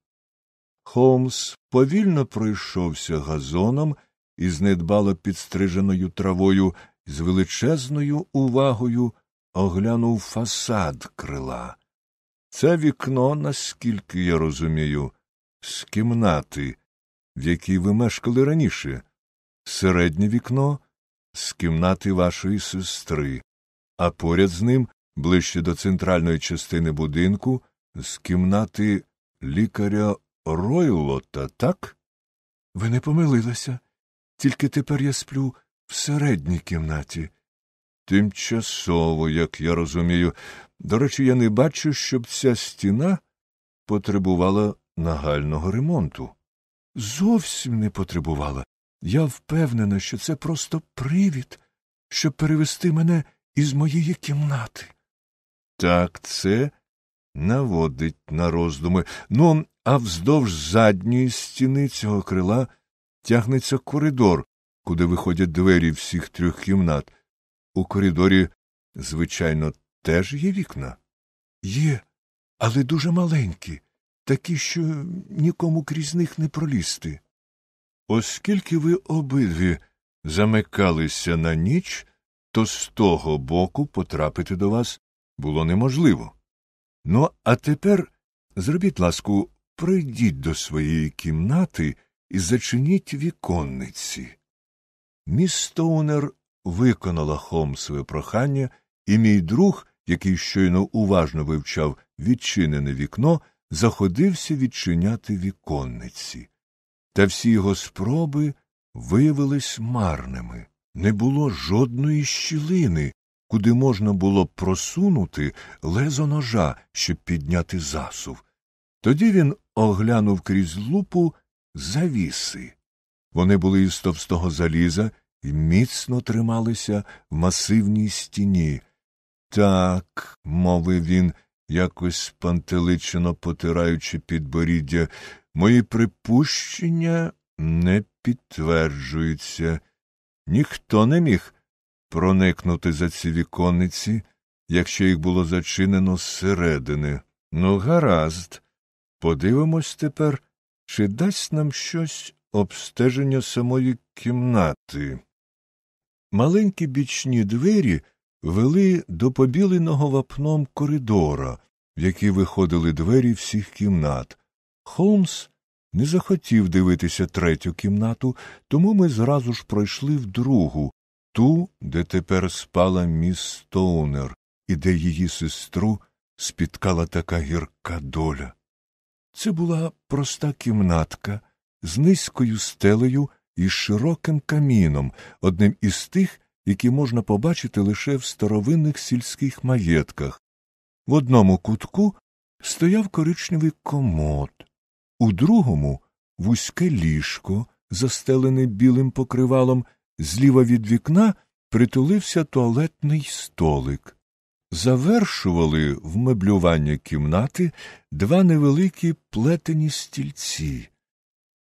Холмс повільно пройшовся газоном із недбало підстриженою травою, з величезною увагою оглянув фасад крила. Це вікно, наскільки я розумію, з кімнати, в якій ви мешкали раніше, середнє вікно з кімнати вашої сестри, а поряд з ним, ближче до центральної частини будинку, з кімнати лікаря Ройлота, так? Ви не помилилися. Тільки тепер я сплю в середній кімнаті тимчасово, як я розумію. До речі, я не бачу, щоб ця стіна потребувала нагального ремонту. Зовсім не потребувала. Я впевнена, що це просто привід, щоб перевести мене із моєї кімнати. Так це наводить на роздуми. Ну, а вздовж задньої стіни цього крила тягнеться коридор, куди виходять двері всіх трьох кімнат. У коридорі, звичайно, теж є вікна? Є, але дуже маленькі, такі, що нікому крізь них не пролізти. Оскільки ви обидві замикалися на ніч, то з того боку потрапити до вас було неможливо. Ну, а тепер зробіть ласку, прийдіть до своєї кімнати і зачиніть віконниці. Міс виконала Хом своє прохання, і мій друг, який щойно уважно вивчав відчинене вікно, заходився відчиняти віконниці. Та всі його спроби виявились марними. Не було жодної щілини, куди можна було просунути лезо ножа, щоб підняти засув. Тоді він оглянув крізь лупу завіси. Вони були із товстого заліза і міцно трималися в масивній стіні. Так, мовив він, якось пантеличено потираючи підборіддя, мої припущення не підтверджуються. Ніхто не міг проникнути за ці віконниці, якщо їх було зачинено зсередини. Ну, гаразд, подивимось тепер, чи дасть нам щось обстеження самої кімнати. Маленькі бічні двері вели до побіленого вапном коридора, в які виходили двері всіх кімнат. Холмс не захотів дивитися третю кімнату, тому ми зразу ж пройшли в другу, ту, де тепер спала міс Стоунер і де її сестру спіткала така гірка доля. Це була проста кімнатка з низькою стелею із широким каміном, одним із тих, які можна побачити лише в старовинних сільських маєтках. В одному кутку стояв коричневий комод, у другому вузьке ліжко, застелене білим покривалом, зліва від вікна притулився туалетний столик. Завершували в меблювання кімнати два невеликі плетені стільці.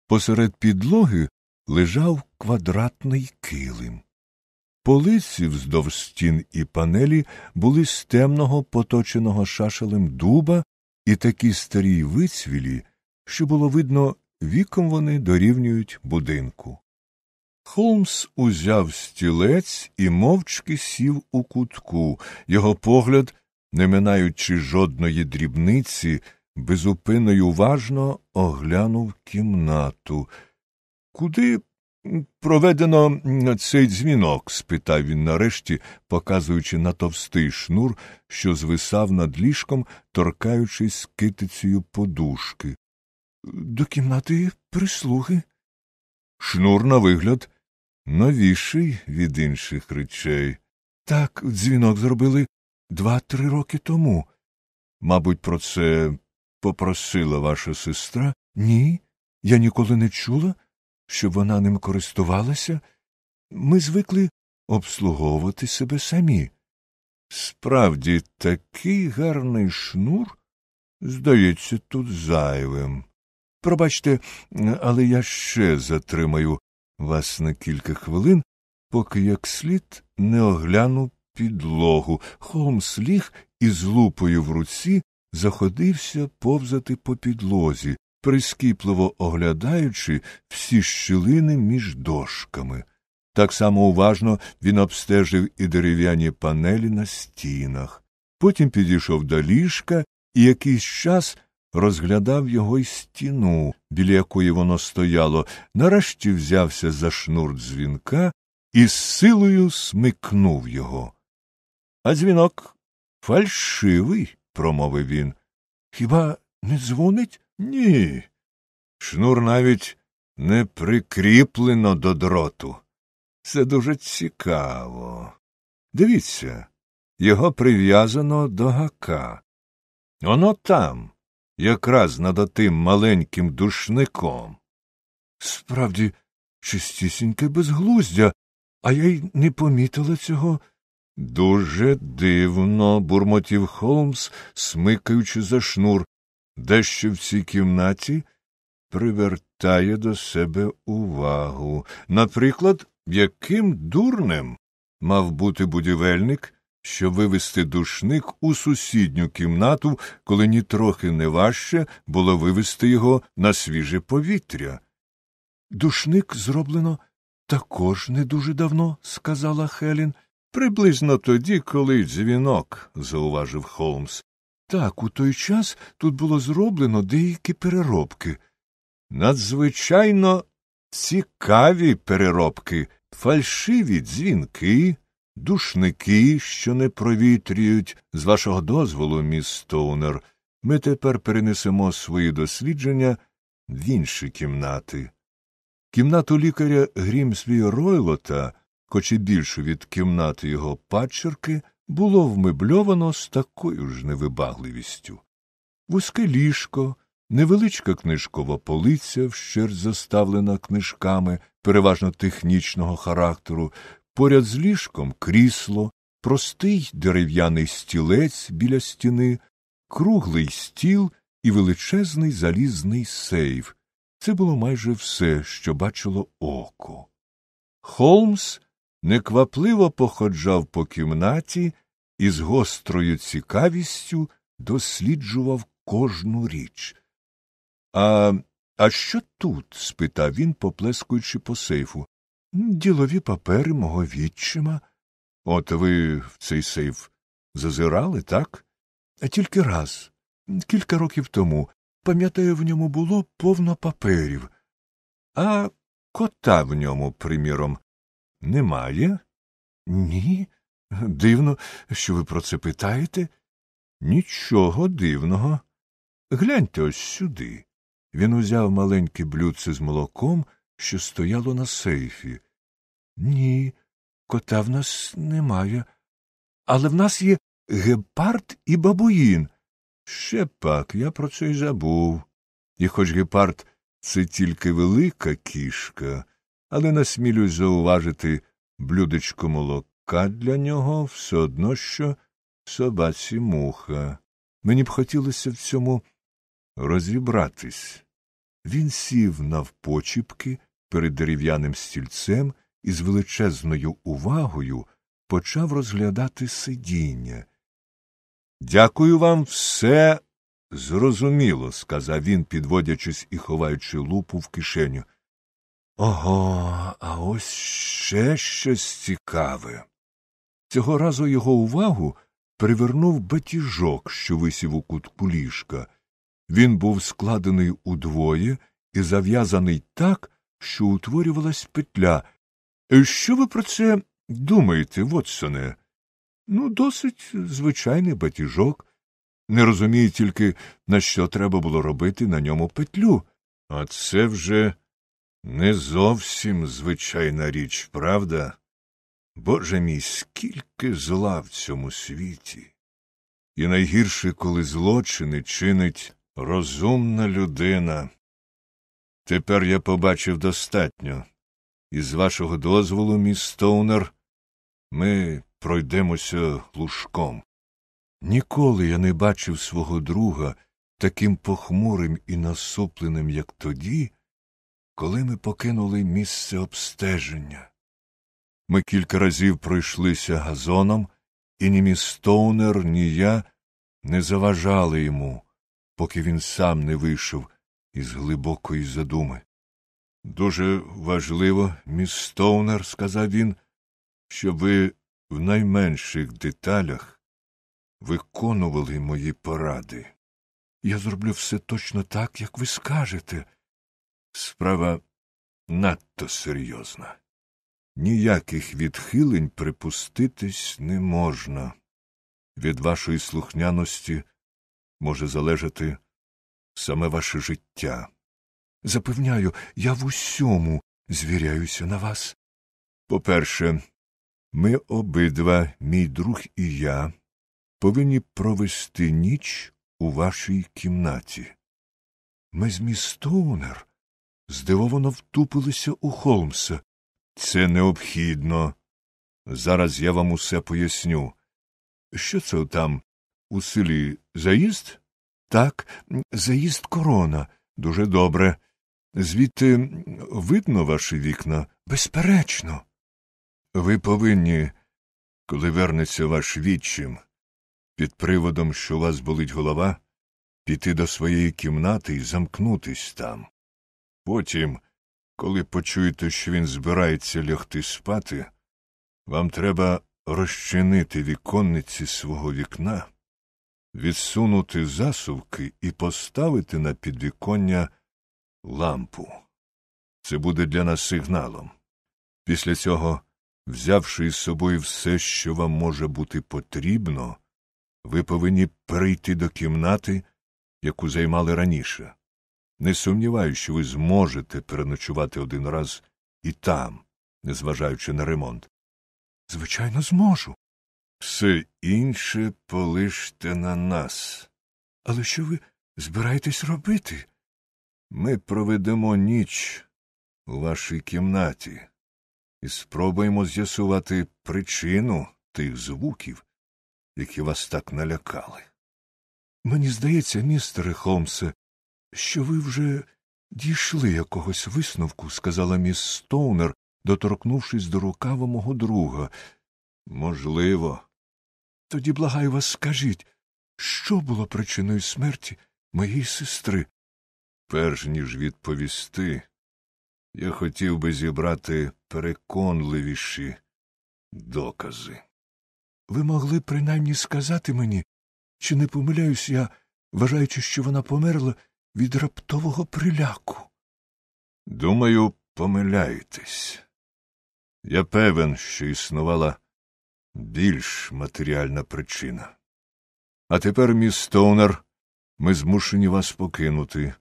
Посеред підлоги лежав квадратний килим. Полиці вздовж стін і панелі були з темного поточеного шашелем дуба і такі старі вицвілі, що було видно, віком вони дорівнюють будинку. Холмс узяв стілець і мовчки сів у кутку, його погляд, не минаючи жодної дрібниці, безупинно й уважно оглянув кімнату. Куди проведено цей дзвінок? спитав він нарешті, показуючи на товстий шнур, що звисав над ліжком, торкаючись китицею подушки. До кімнати прислуги. Шнур, на вигляд, новіший від інших речей. Так, дзвінок зробили два-три роки тому. Мабуть, про це попросила ваша сестра? Ні, я ніколи не чула щоб вона ним користувалася, ми звикли обслуговувати себе самі. Справді, такий гарний шнур, здається, тут зайвим. Пробачте, але я ще затримаю вас на кілька хвилин, поки як слід не огляну підлогу. Холмс ліг із лупою в руці заходився повзати по підлозі, прискіпливо оглядаючи всі щілини між дошками. Так само уважно він обстежив і дерев'яні панелі на стінах. Потім підійшов до ліжка і якийсь час розглядав його й стіну, біля якої воно стояло, нарешті взявся за шнур дзвінка і з силою смикнув його. А дзвінок фальшивий, промовив він. Хіба не дзвонить? Ні. Шнур навіть не прикріплено до дроту. Це дуже цікаво. Дивіться, його прив'язано до гака. Воно там, якраз над тим маленьким душником. Справді, чистісіньке безглуздя, а я й не помітила цього. Дуже дивно, бурмотів Холмс, смикаючи за шнур дещо в цій кімнаті привертає до себе увагу. Наприклад, яким дурнем мав бути будівельник, щоб вивести душник у сусідню кімнату, коли нітрохи не важче було вивести його на свіже повітря. Душник зроблено також не дуже давно, сказала Хелін. Приблизно тоді, коли дзвінок, зауважив Холмс. Так, у той час тут було зроблено деякі переробки. Надзвичайно цікаві переробки, фальшиві дзвінки, душники, що не провітрюють, з вашого дозволу, міс Стоунер, ми тепер перенесемо свої дослідження в інші кімнати. Кімнату лікаря Грімсві Ройлота, хоч і більшу від кімнати його падчерки, було вмебльовано з такою ж невибагливістю. Вузьке ліжко, невеличка книжкова полиця, вщерть заставлена книжками, переважно технічного характеру, поряд з ліжком крісло, простий дерев'яний стілець біля стіни, круглий стіл і величезний залізний сейф. Це було майже все, що бачило око. Холмс неквапливо походжав по кімнаті і з гострою цікавістю досліджував кожну річ. А а що тут? спитав він, поплескуючи по сейфу. Ділові папери мого відчима. От ви в цей сейф зазирали, так? Тільки раз, кілька років тому. Пам'ятаю, в ньому було повно паперів. А кота в ньому, приміром, немає? Ні. Дивно, що ви про це питаєте? Нічого дивного. Гляньте ось сюди. Він узяв маленьке блюдце з молоком, що стояло на сейфі. Ні, кота в нас немає. Але в нас є гепард і бабуїн. Ще пак я про це й забув. І хоч гепард це тільки велика кішка, але насмілюсь зауважити блюдечко молока для нього все одно що собаці муха. Мені б хотілося в цьому розібратись. Він сів навпочіпки перед дерев'яним стільцем і з величезною увагою почав розглядати сидіння. Дякую вам, все зрозуміло, сказав він, підводячись і ховаючи лупу в кишеню. Ого, а ось ще щось цікаве. Цього разу його увагу привернув батіжок, що висів у кутку ліжка. Він був складений удвоє і зав'язаний так, що утворювалась петля. Що ви про це думаєте, Вотсоне? Ну, досить звичайний батіжок. Не розумію тільки, на що треба було робити на ньому петлю, а це вже не зовсім звичайна річ, правда? Боже мій, скільки зла в цьому світі. І найгірше, коли злочини чинить розумна людина. Тепер я побачив достатньо. І з вашого дозволу, міс Стоунер, ми пройдемося лужком. Ніколи я не бачив свого друга таким похмурим і насупленим, як тоді коли ми покинули місце обстеження. Ми кілька разів пройшлися газоном, і ні містоунер, ні я не заважали йому, поки він сам не вийшов із глибокої задуми. Дуже важливо, міс Стоунер, сказав він, щоб ви в найменших деталях виконували мої поради. Я зроблю все точно так, як ви скажете, Справа надто серйозна. Ніяких відхилень припуститись не можна. Від вашої слухняності може залежати саме ваше життя. Запевняю, я в усьому звіряюся на вас. По перше, ми обидва, мій друг і я, повинні провести ніч у вашій кімнаті. Ми з містонер здивовано втупилися у Холмса. Це необхідно. Зараз я вам усе поясню. Що це там? У селі заїзд? Так, заїзд корона. Дуже добре. Звідти видно ваші вікна? Безперечно. Ви повинні, коли вернеться ваш відчим, під приводом, що у вас болить голова, піти до своєї кімнати і замкнутись там. Потім, коли почуєте, що він збирається лягти спати, вам треба розчинити віконниці свого вікна, відсунути засувки і поставити на підвіконня лампу. Це буде для нас сигналом. Після цього, взявши із собою все, що вам може бути потрібно, ви повинні перейти до кімнати, яку займали раніше. Не сумніваю, що ви зможете переночувати один раз і там, незважаючи на ремонт. Звичайно, зможу. Все інше полиште на нас. Але що ви збираєтесь робити? Ми проведемо ніч у вашій кімнаті і спробуємо з'ясувати причину тих звуків, які вас так налякали. Мені здається, містере Холмсе, що ви вже дійшли якогось висновку, сказала міс Стоунер, доторкнувшись до рукава мого друга. Можливо. Тоді, благаю вас, скажіть, що було причиною смерті моєї сестри? Перш ніж відповісти, я хотів би зібрати переконливіші докази. Ви могли принаймні сказати мені, чи не помиляюсь я, вважаючи, що вона померла від раптового приляку. Думаю, помиляєтесь. Я певен, що існувала більш матеріальна причина. А тепер, міс Стоунер, ми змушені вас покинути,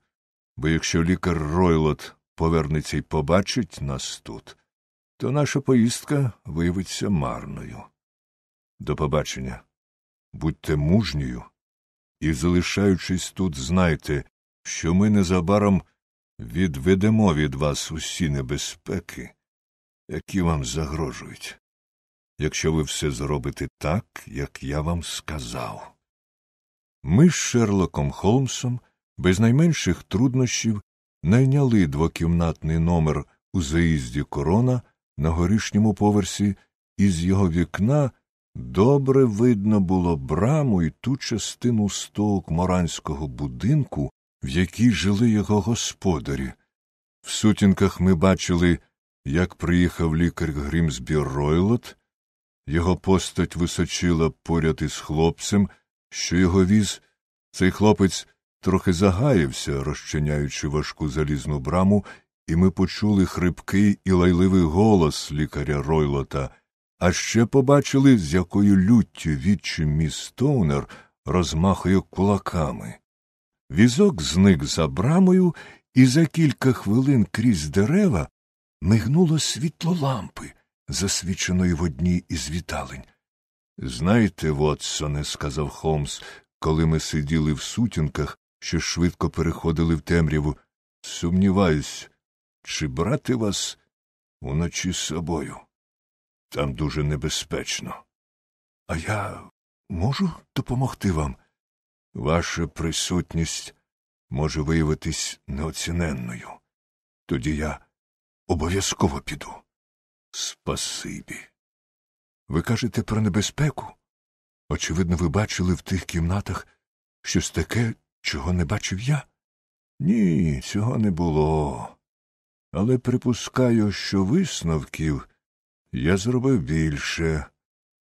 бо якщо лікар Ройлот повернеться і побачить нас тут, то наша поїздка виявиться марною. До побачення. Будьте мужньою і, залишаючись тут, знайте, що ми незабаром відведемо від вас усі небезпеки, які вам загрожують, якщо ви все зробите так, як я вам сказав. Ми з Шерлоком Холмсом без найменших труднощів найняли двокімнатний номер у заїзді корона на горішньому поверсі, і з його вікна добре видно було браму і ту частину стовк моранського будинку, в якій жили його господарі. В сутінках ми бачили, як приїхав лікар Грімсбір Ройлот, його постать височила поряд із хлопцем, що його віз. Цей хлопець трохи загаявся, розчиняючи важку залізну браму, і ми почули хрипкий і лайливий голос лікаря Ройлота, а ще побачили, з якою люттю відчим міс Стоунер розмахує кулаками. Візок зник за брамою, і за кілька хвилин крізь дерева мигнуло світло лампи, засвіченої в одній із віталень. Знаєте, Вотсоне, сказав Холмс, коли ми сиділи в сутінках, що швидко переходили в темряву, сумніваюсь, чи брати вас уночі з собою? Там дуже небезпечно. А я можу допомогти вам? Ваша присутність може виявитись неоціненною. Тоді я обов'язково піду. Спасибі. Ви кажете про небезпеку? Очевидно, ви бачили в тих кімнатах щось таке, чого не бачив я? Ні, цього не було. Але припускаю, що висновків я зробив більше,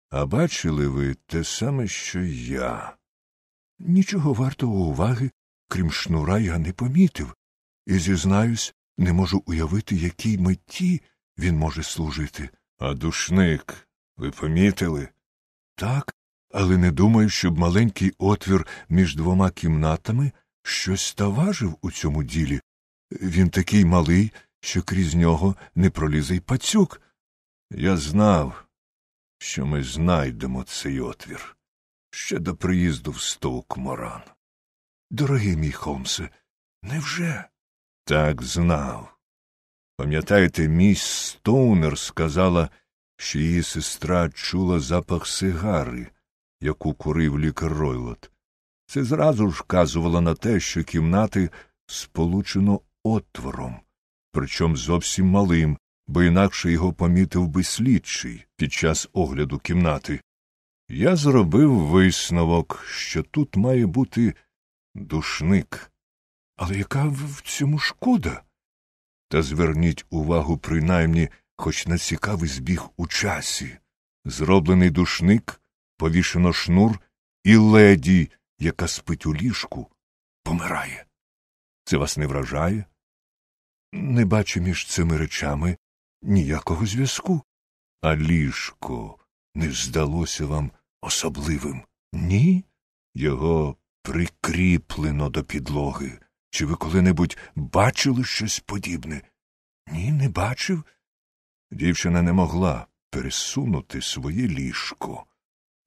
а бачили ви те саме, що я. Нічого вартого уваги, крім шнура, я не помітив, і, зізнаюсь, не можу уявити, якій меті він може служити. А душник, ви помітили? Так, але не думаю, щоб маленький отвір між двома кімнатами щось таважив у цьому ділі. Він такий малий, що крізь нього не пролізе й пацюк. Я знав, що ми знайдемо цей отвір ще до приїзду в стовк Моран. Дорогий мій Холмсе, невже? Так знав. Пам'ятаєте, міс Стоунер сказала, що її сестра чула запах сигари, яку курив лікар Ройлот. Це зразу ж вказувало на те, що кімнати сполучено отвором, причому зовсім малим, бо інакше його помітив би слідчий під час огляду кімнати, я зробив висновок, що тут має бути душник. Але яка в цьому шкода? Та зверніть увагу, принаймні, хоч на цікавий збіг у часі. Зроблений душник, повішено шнур, і леді, яка спить у ліжку, помирає. Це вас не вражає? Не бачу між цими речами ніякого зв'язку. А ліжко не здалося вам особливим. Ні? Його прикріплено до підлоги. Чи ви коли-небудь бачили щось подібне? Ні, не бачив. Дівчина не могла пересунути своє ліжко.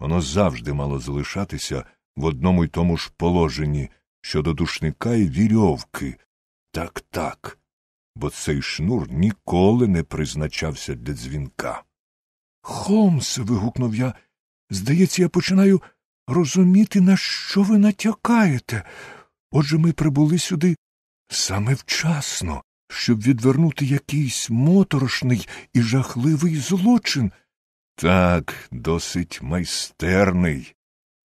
Воно завжди мало залишатися в одному й тому ж положенні щодо душника і вірьовки. Так, так, бо цей шнур ніколи не призначався для дзвінка. Холмс. вигукнув я Здається, я починаю розуміти, на що ви натякаєте. Отже, ми прибули сюди саме вчасно, щоб відвернути якийсь моторошний і жахливий злочин. Так, досить майстерний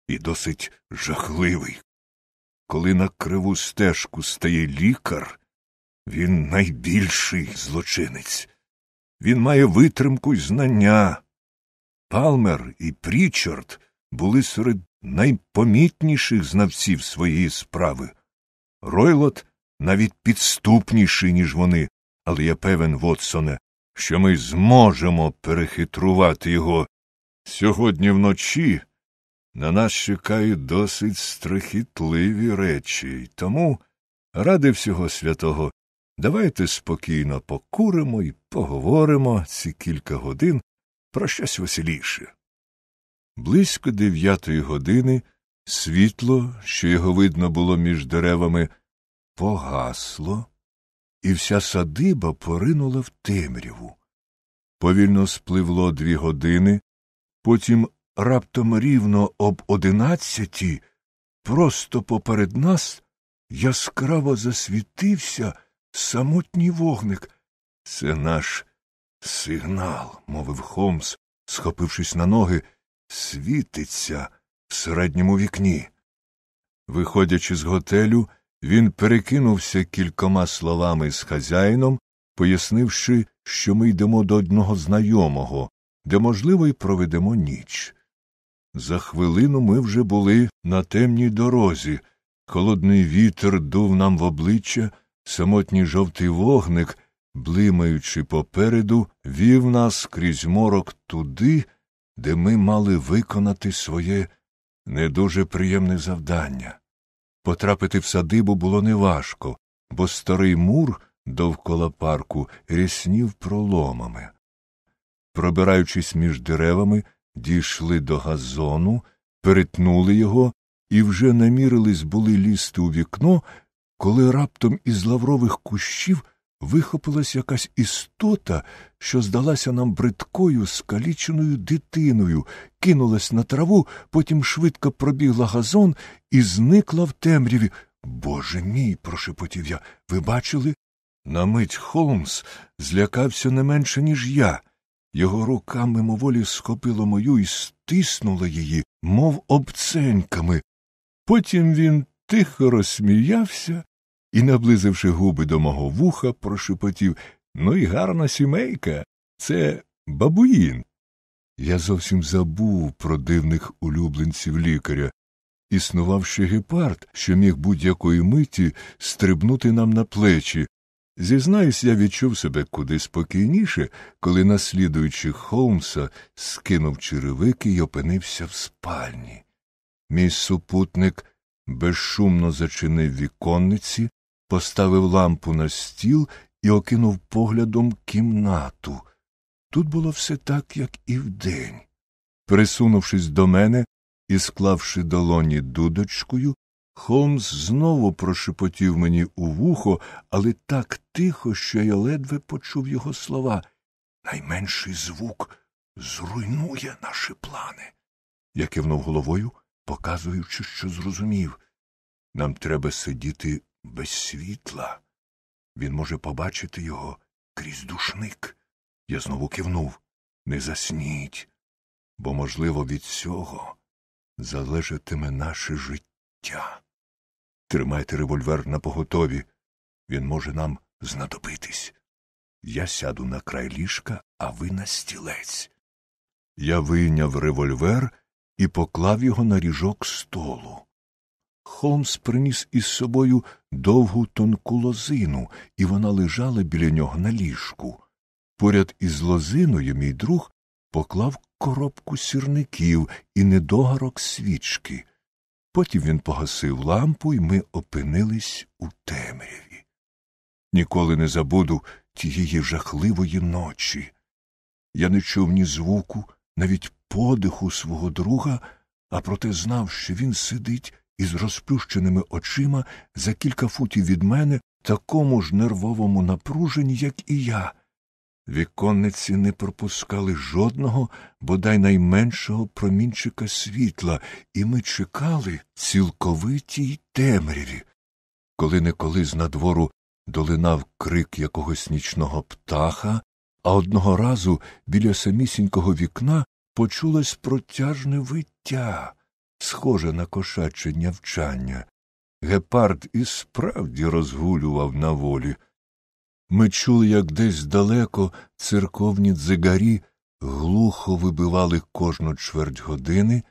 і досить жахливий. Коли на криву стежку стає лікар, він найбільший злочинець. Він має витримку й знання. Палмер і Прічард були серед найпомітніших знавців своєї справи. Ройлот навіть підступніший, ніж вони, але я певен, Вотсоне, що ми зможемо перехитрувати його. Сьогодні вночі на нас чекають досить страхітливі речі, тому, ради всього святого, давайте спокійно покуримо і поговоримо ці кілька годин про щось веселіше. Близько дев'ятої години світло, що його видно було між деревами, погасло, і вся садиба поринула в темряву. Повільно спливло дві години, потім раптом рівно об одинадцяті, просто поперед нас яскраво засвітився самотній вогник. Це наш Сигнал, мовив Холмс, схопившись на ноги, світиться в середньому вікні. Виходячи з готелю, він перекинувся кількома словами з хазяїном, пояснивши, що ми йдемо до одного знайомого, де, можливо, й проведемо ніч. За хвилину ми вже були на темній дорозі. Холодний вітер дув нам в обличчя, самотній жовтий вогник блимаючи попереду, вів нас крізь морок туди, де ми мали виконати своє не дуже приємне завдання. Потрапити в садибу було неважко, бо старий мур довкола парку ріснів проломами. Пробираючись між деревами, дійшли до газону, перетнули його і вже намірились були лізти у вікно, коли раптом із лаврових кущів вихопилась якась істота, що здалася нам бридкою, скаліченою дитиною, кинулась на траву, потім швидко пробігла газон і зникла в темряві. Боже мій, прошепотів я. Ви бачили? На мить Холмс злякався не менше, ніж я. Його рука мимоволі схопила мою і стиснула її, мов обценьками. Потім він тихо розсміявся і, наблизивши губи до мого вуха, прошепотів Ну і гарна сімейка. Це бабуїн. Я зовсім забув про дивних улюбленців лікаря. Існував ще гепард, що міг будь-якої миті стрибнути нам на плечі. Зізнаюсь, я відчув себе куди спокійніше, коли, наслідуючи Холмса, скинув черевики і опинився в спальні. Мій супутник безшумно зачинив віконниці, поставив лампу на стіл і окинув поглядом кімнату. Тут було все так, як і вдень. Присунувшись до мене і склавши долоні дудочкою, Холмс знову прошепотів мені у вухо, але так тихо, що я ледве почув його слова. Найменший звук зруйнує наші плани. Я кивнув головою, показуючи, що зрозумів. Нам треба сидіти без світла. Він може побачити його крізь душник. Я знову кивнув не засніть, бо, можливо, від цього залежатиме наше життя. Тримайте револьвер на поготові. він може нам знадобитись. Я сяду на край ліжка, а ви на стілець. Я вийняв револьвер і поклав його на ріжок столу. Холмс приніс із собою довгу тонку лозину, і вона лежала біля нього на ліжку. Поряд із лозиною мій друг поклав коробку сірників і недогорок свічки. Потім він погасив лампу, і ми опинились у темряві. Ніколи не забуду тієї жахливої ночі. Я не чув ні звуку, навіть подиху свого друга, а проте знав, що він сидить із розплющеними очима за кілька футів від мене такому ж нервовому напруженні, як і я. Віконниці не пропускали жодного, бодай найменшого промінчика світла, і ми чекали цілковитій темряві. Коли неколи з надвору долинав крик якогось нічного птаха, а одного разу біля самісінького вікна почулось протяжне виття схоже на кошаче нявчання. Гепард і справді розгулював на волі. Ми чули, як десь далеко церковні дзигарі глухо вибивали кожну чверть години,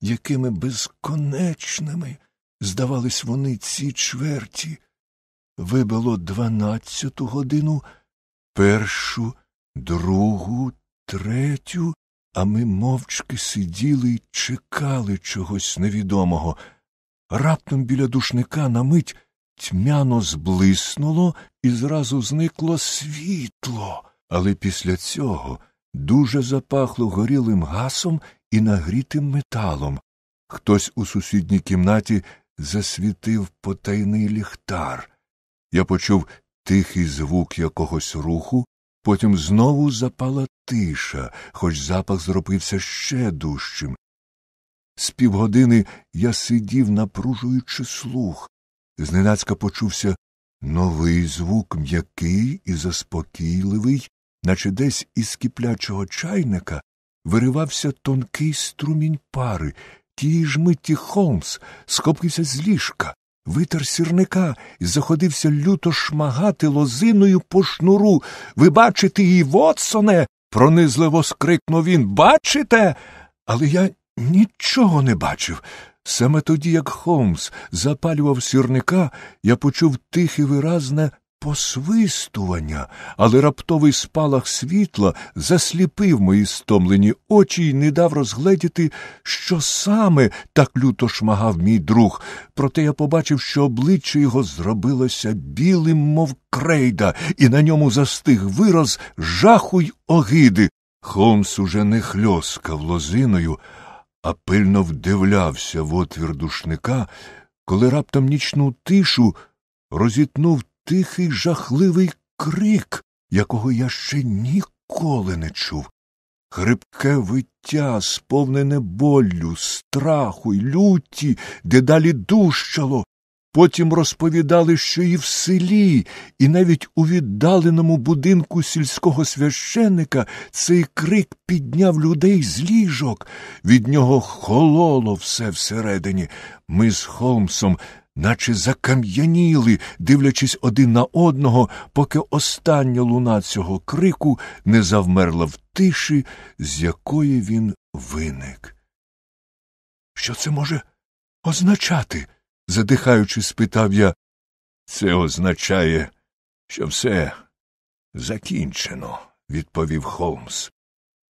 якими безконечними здавались вони ці чверті. Вибило дванадцяту годину, першу, другу, третю. А ми мовчки сиділи й чекали чогось невідомого. Раптом біля душника на мить тьмяно зблиснуло і зразу зникло світло, але після цього дуже запахло горілим гасом і нагрітим металом. Хтось у сусідній кімнаті засвітив потайний ліхтар. Я почув тихий звук якогось руху Потім знову запала тиша, хоч запах зробився ще дужчим. З півгодини я сидів, напружуючи слух. Зненацька почувся новий звук м'який і заспокійливий, наче десь із киплячого чайника виривався тонкий струмінь пари. Тієї ж миті Холмс схопився з ліжка. Витер сірника і заходився люто шмагати лозиною по шнуру. Ви бачите її, Вотсоне. пронизливо скрикнув він. Бачите? Але я нічого не бачив. Саме тоді, як Холмс запалював сірника, я почув тихе виразне посвистування, але раптовий спалах світла засліпив мої стомлені очі і не дав розгледіти, що саме так люто шмагав мій друг. Проте я побачив, що обличчя його зробилося білим, мов крейда, і на ньому застиг вираз жаху й огиди. Холмс уже не хльоскав лозиною, а пильно вдивлявся в отвір душника, коли раптом нічну тишу розітнув тихий жахливий крик, якого я ще ніколи не чув. Хрипке виття, сповнене болю, страху й люті, дедалі дужчало. Потім розповідали, що і в селі, і навіть у віддаленому будинку сільського священика цей крик підняв людей з ліжок. Від нього хололо все всередині. Ми з Холмсом наче закам'яніли, дивлячись один на одного, поки остання луна цього крику не завмерла в тиші, з якої він виник. Що це може означати? задихаючись, спитав я. Це означає, що все закінчено, відповів Холмс.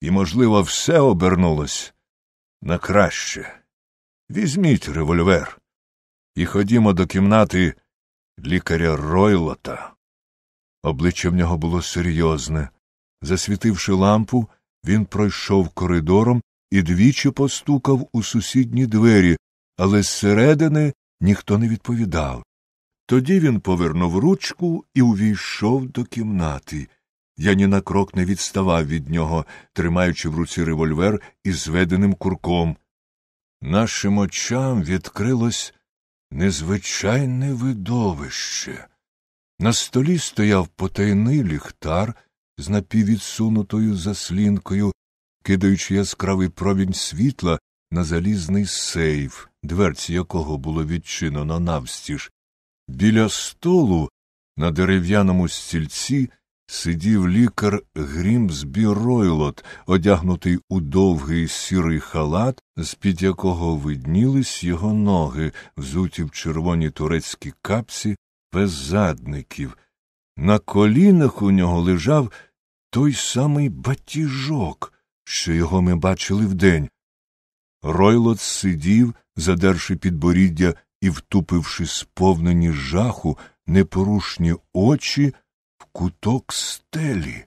І, можливо, все обернулось на краще. Візьміть револьвер і ходімо до кімнати лікаря Ройлота. Обличчя в нього було серйозне. Засвітивши лампу, він пройшов коридором і двічі постукав у сусідні двері, але зсередини ніхто не відповідав. Тоді він повернув ручку і увійшов до кімнати. Я ні на крок не відставав від нього, тримаючи в руці револьвер із зведеним курком. Нашим очам відкрилось незвичайне видовище. На столі стояв потайний ліхтар з напіввідсунутою заслінкою, кидаючи яскравий промінь світла на залізний сейф, дверці якого було відчинено навстіж. Біля столу, на дерев'яному стільці, сидів лікар Грімсбі Ройлот, одягнутий у довгий сірий халат, з під якого виднілись його ноги, взуті в червоні турецькі капці без задників. На колінах у нього лежав той самий батіжок, що його ми бачили вдень. Ройлот сидів, задерши підборіддя і втупивши сповнені жаху непорушні очі в куток стелі.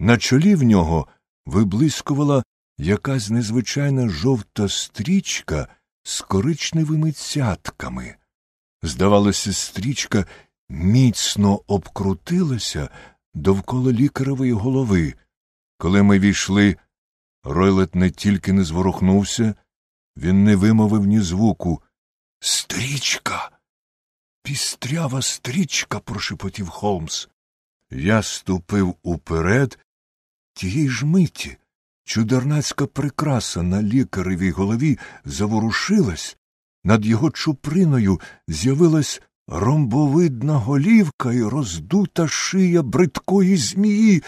На чолі в нього виблискувала якась незвичайна жовта стрічка з коричневими цятками. Здавалося, стрічка міцно обкрутилася довкола лікаревої голови. Коли ми війшли, Ройлет не тільки не зворухнувся, він не вимовив ні звуку. Стрічка. Пістрява стрічка, прошепотів Холмс. Я ступив уперед, тієї ж миті чудернацька прикраса на лікаревій голові заворушилась, над його чуприною з'явилась ромбовидна голівка і роздута шия бридкої змії.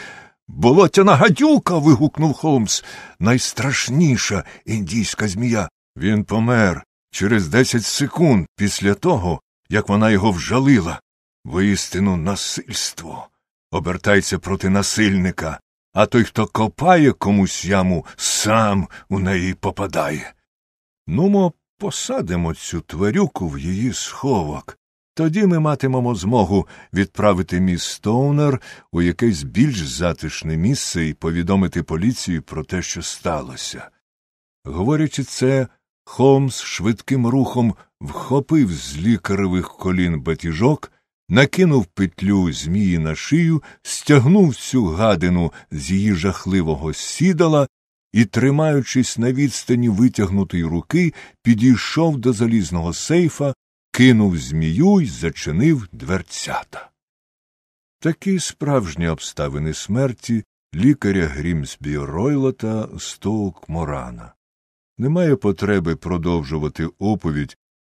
Болотяна гадюка. вигукнув Холмс. Найстрашніша індійська змія. Він помер через десять секунд після того, як вона його вжалила. Воістину насильство обертається проти насильника, а той, хто копає комусь яму, сам у неї попадає. Нумо, посадимо цю тварюку в її сховок. Тоді ми матимемо змогу відправити міс Стоунер у якесь більш затишне місце і повідомити поліції про те, що сталося. Говорячи це, Холмс швидким рухом вхопив з лікаревих колін батіжок накинув петлю змії на шию, стягнув всю гадину з її жахливого сідала і, тримаючись на відстані витягнутої руки, підійшов до залізного сейфа, кинув змію й зачинив дверцята. Такі справжні обставини смерті лікаря Грімсбі Ройлота Стоук Морана. Немає потреби продовжувати оповідь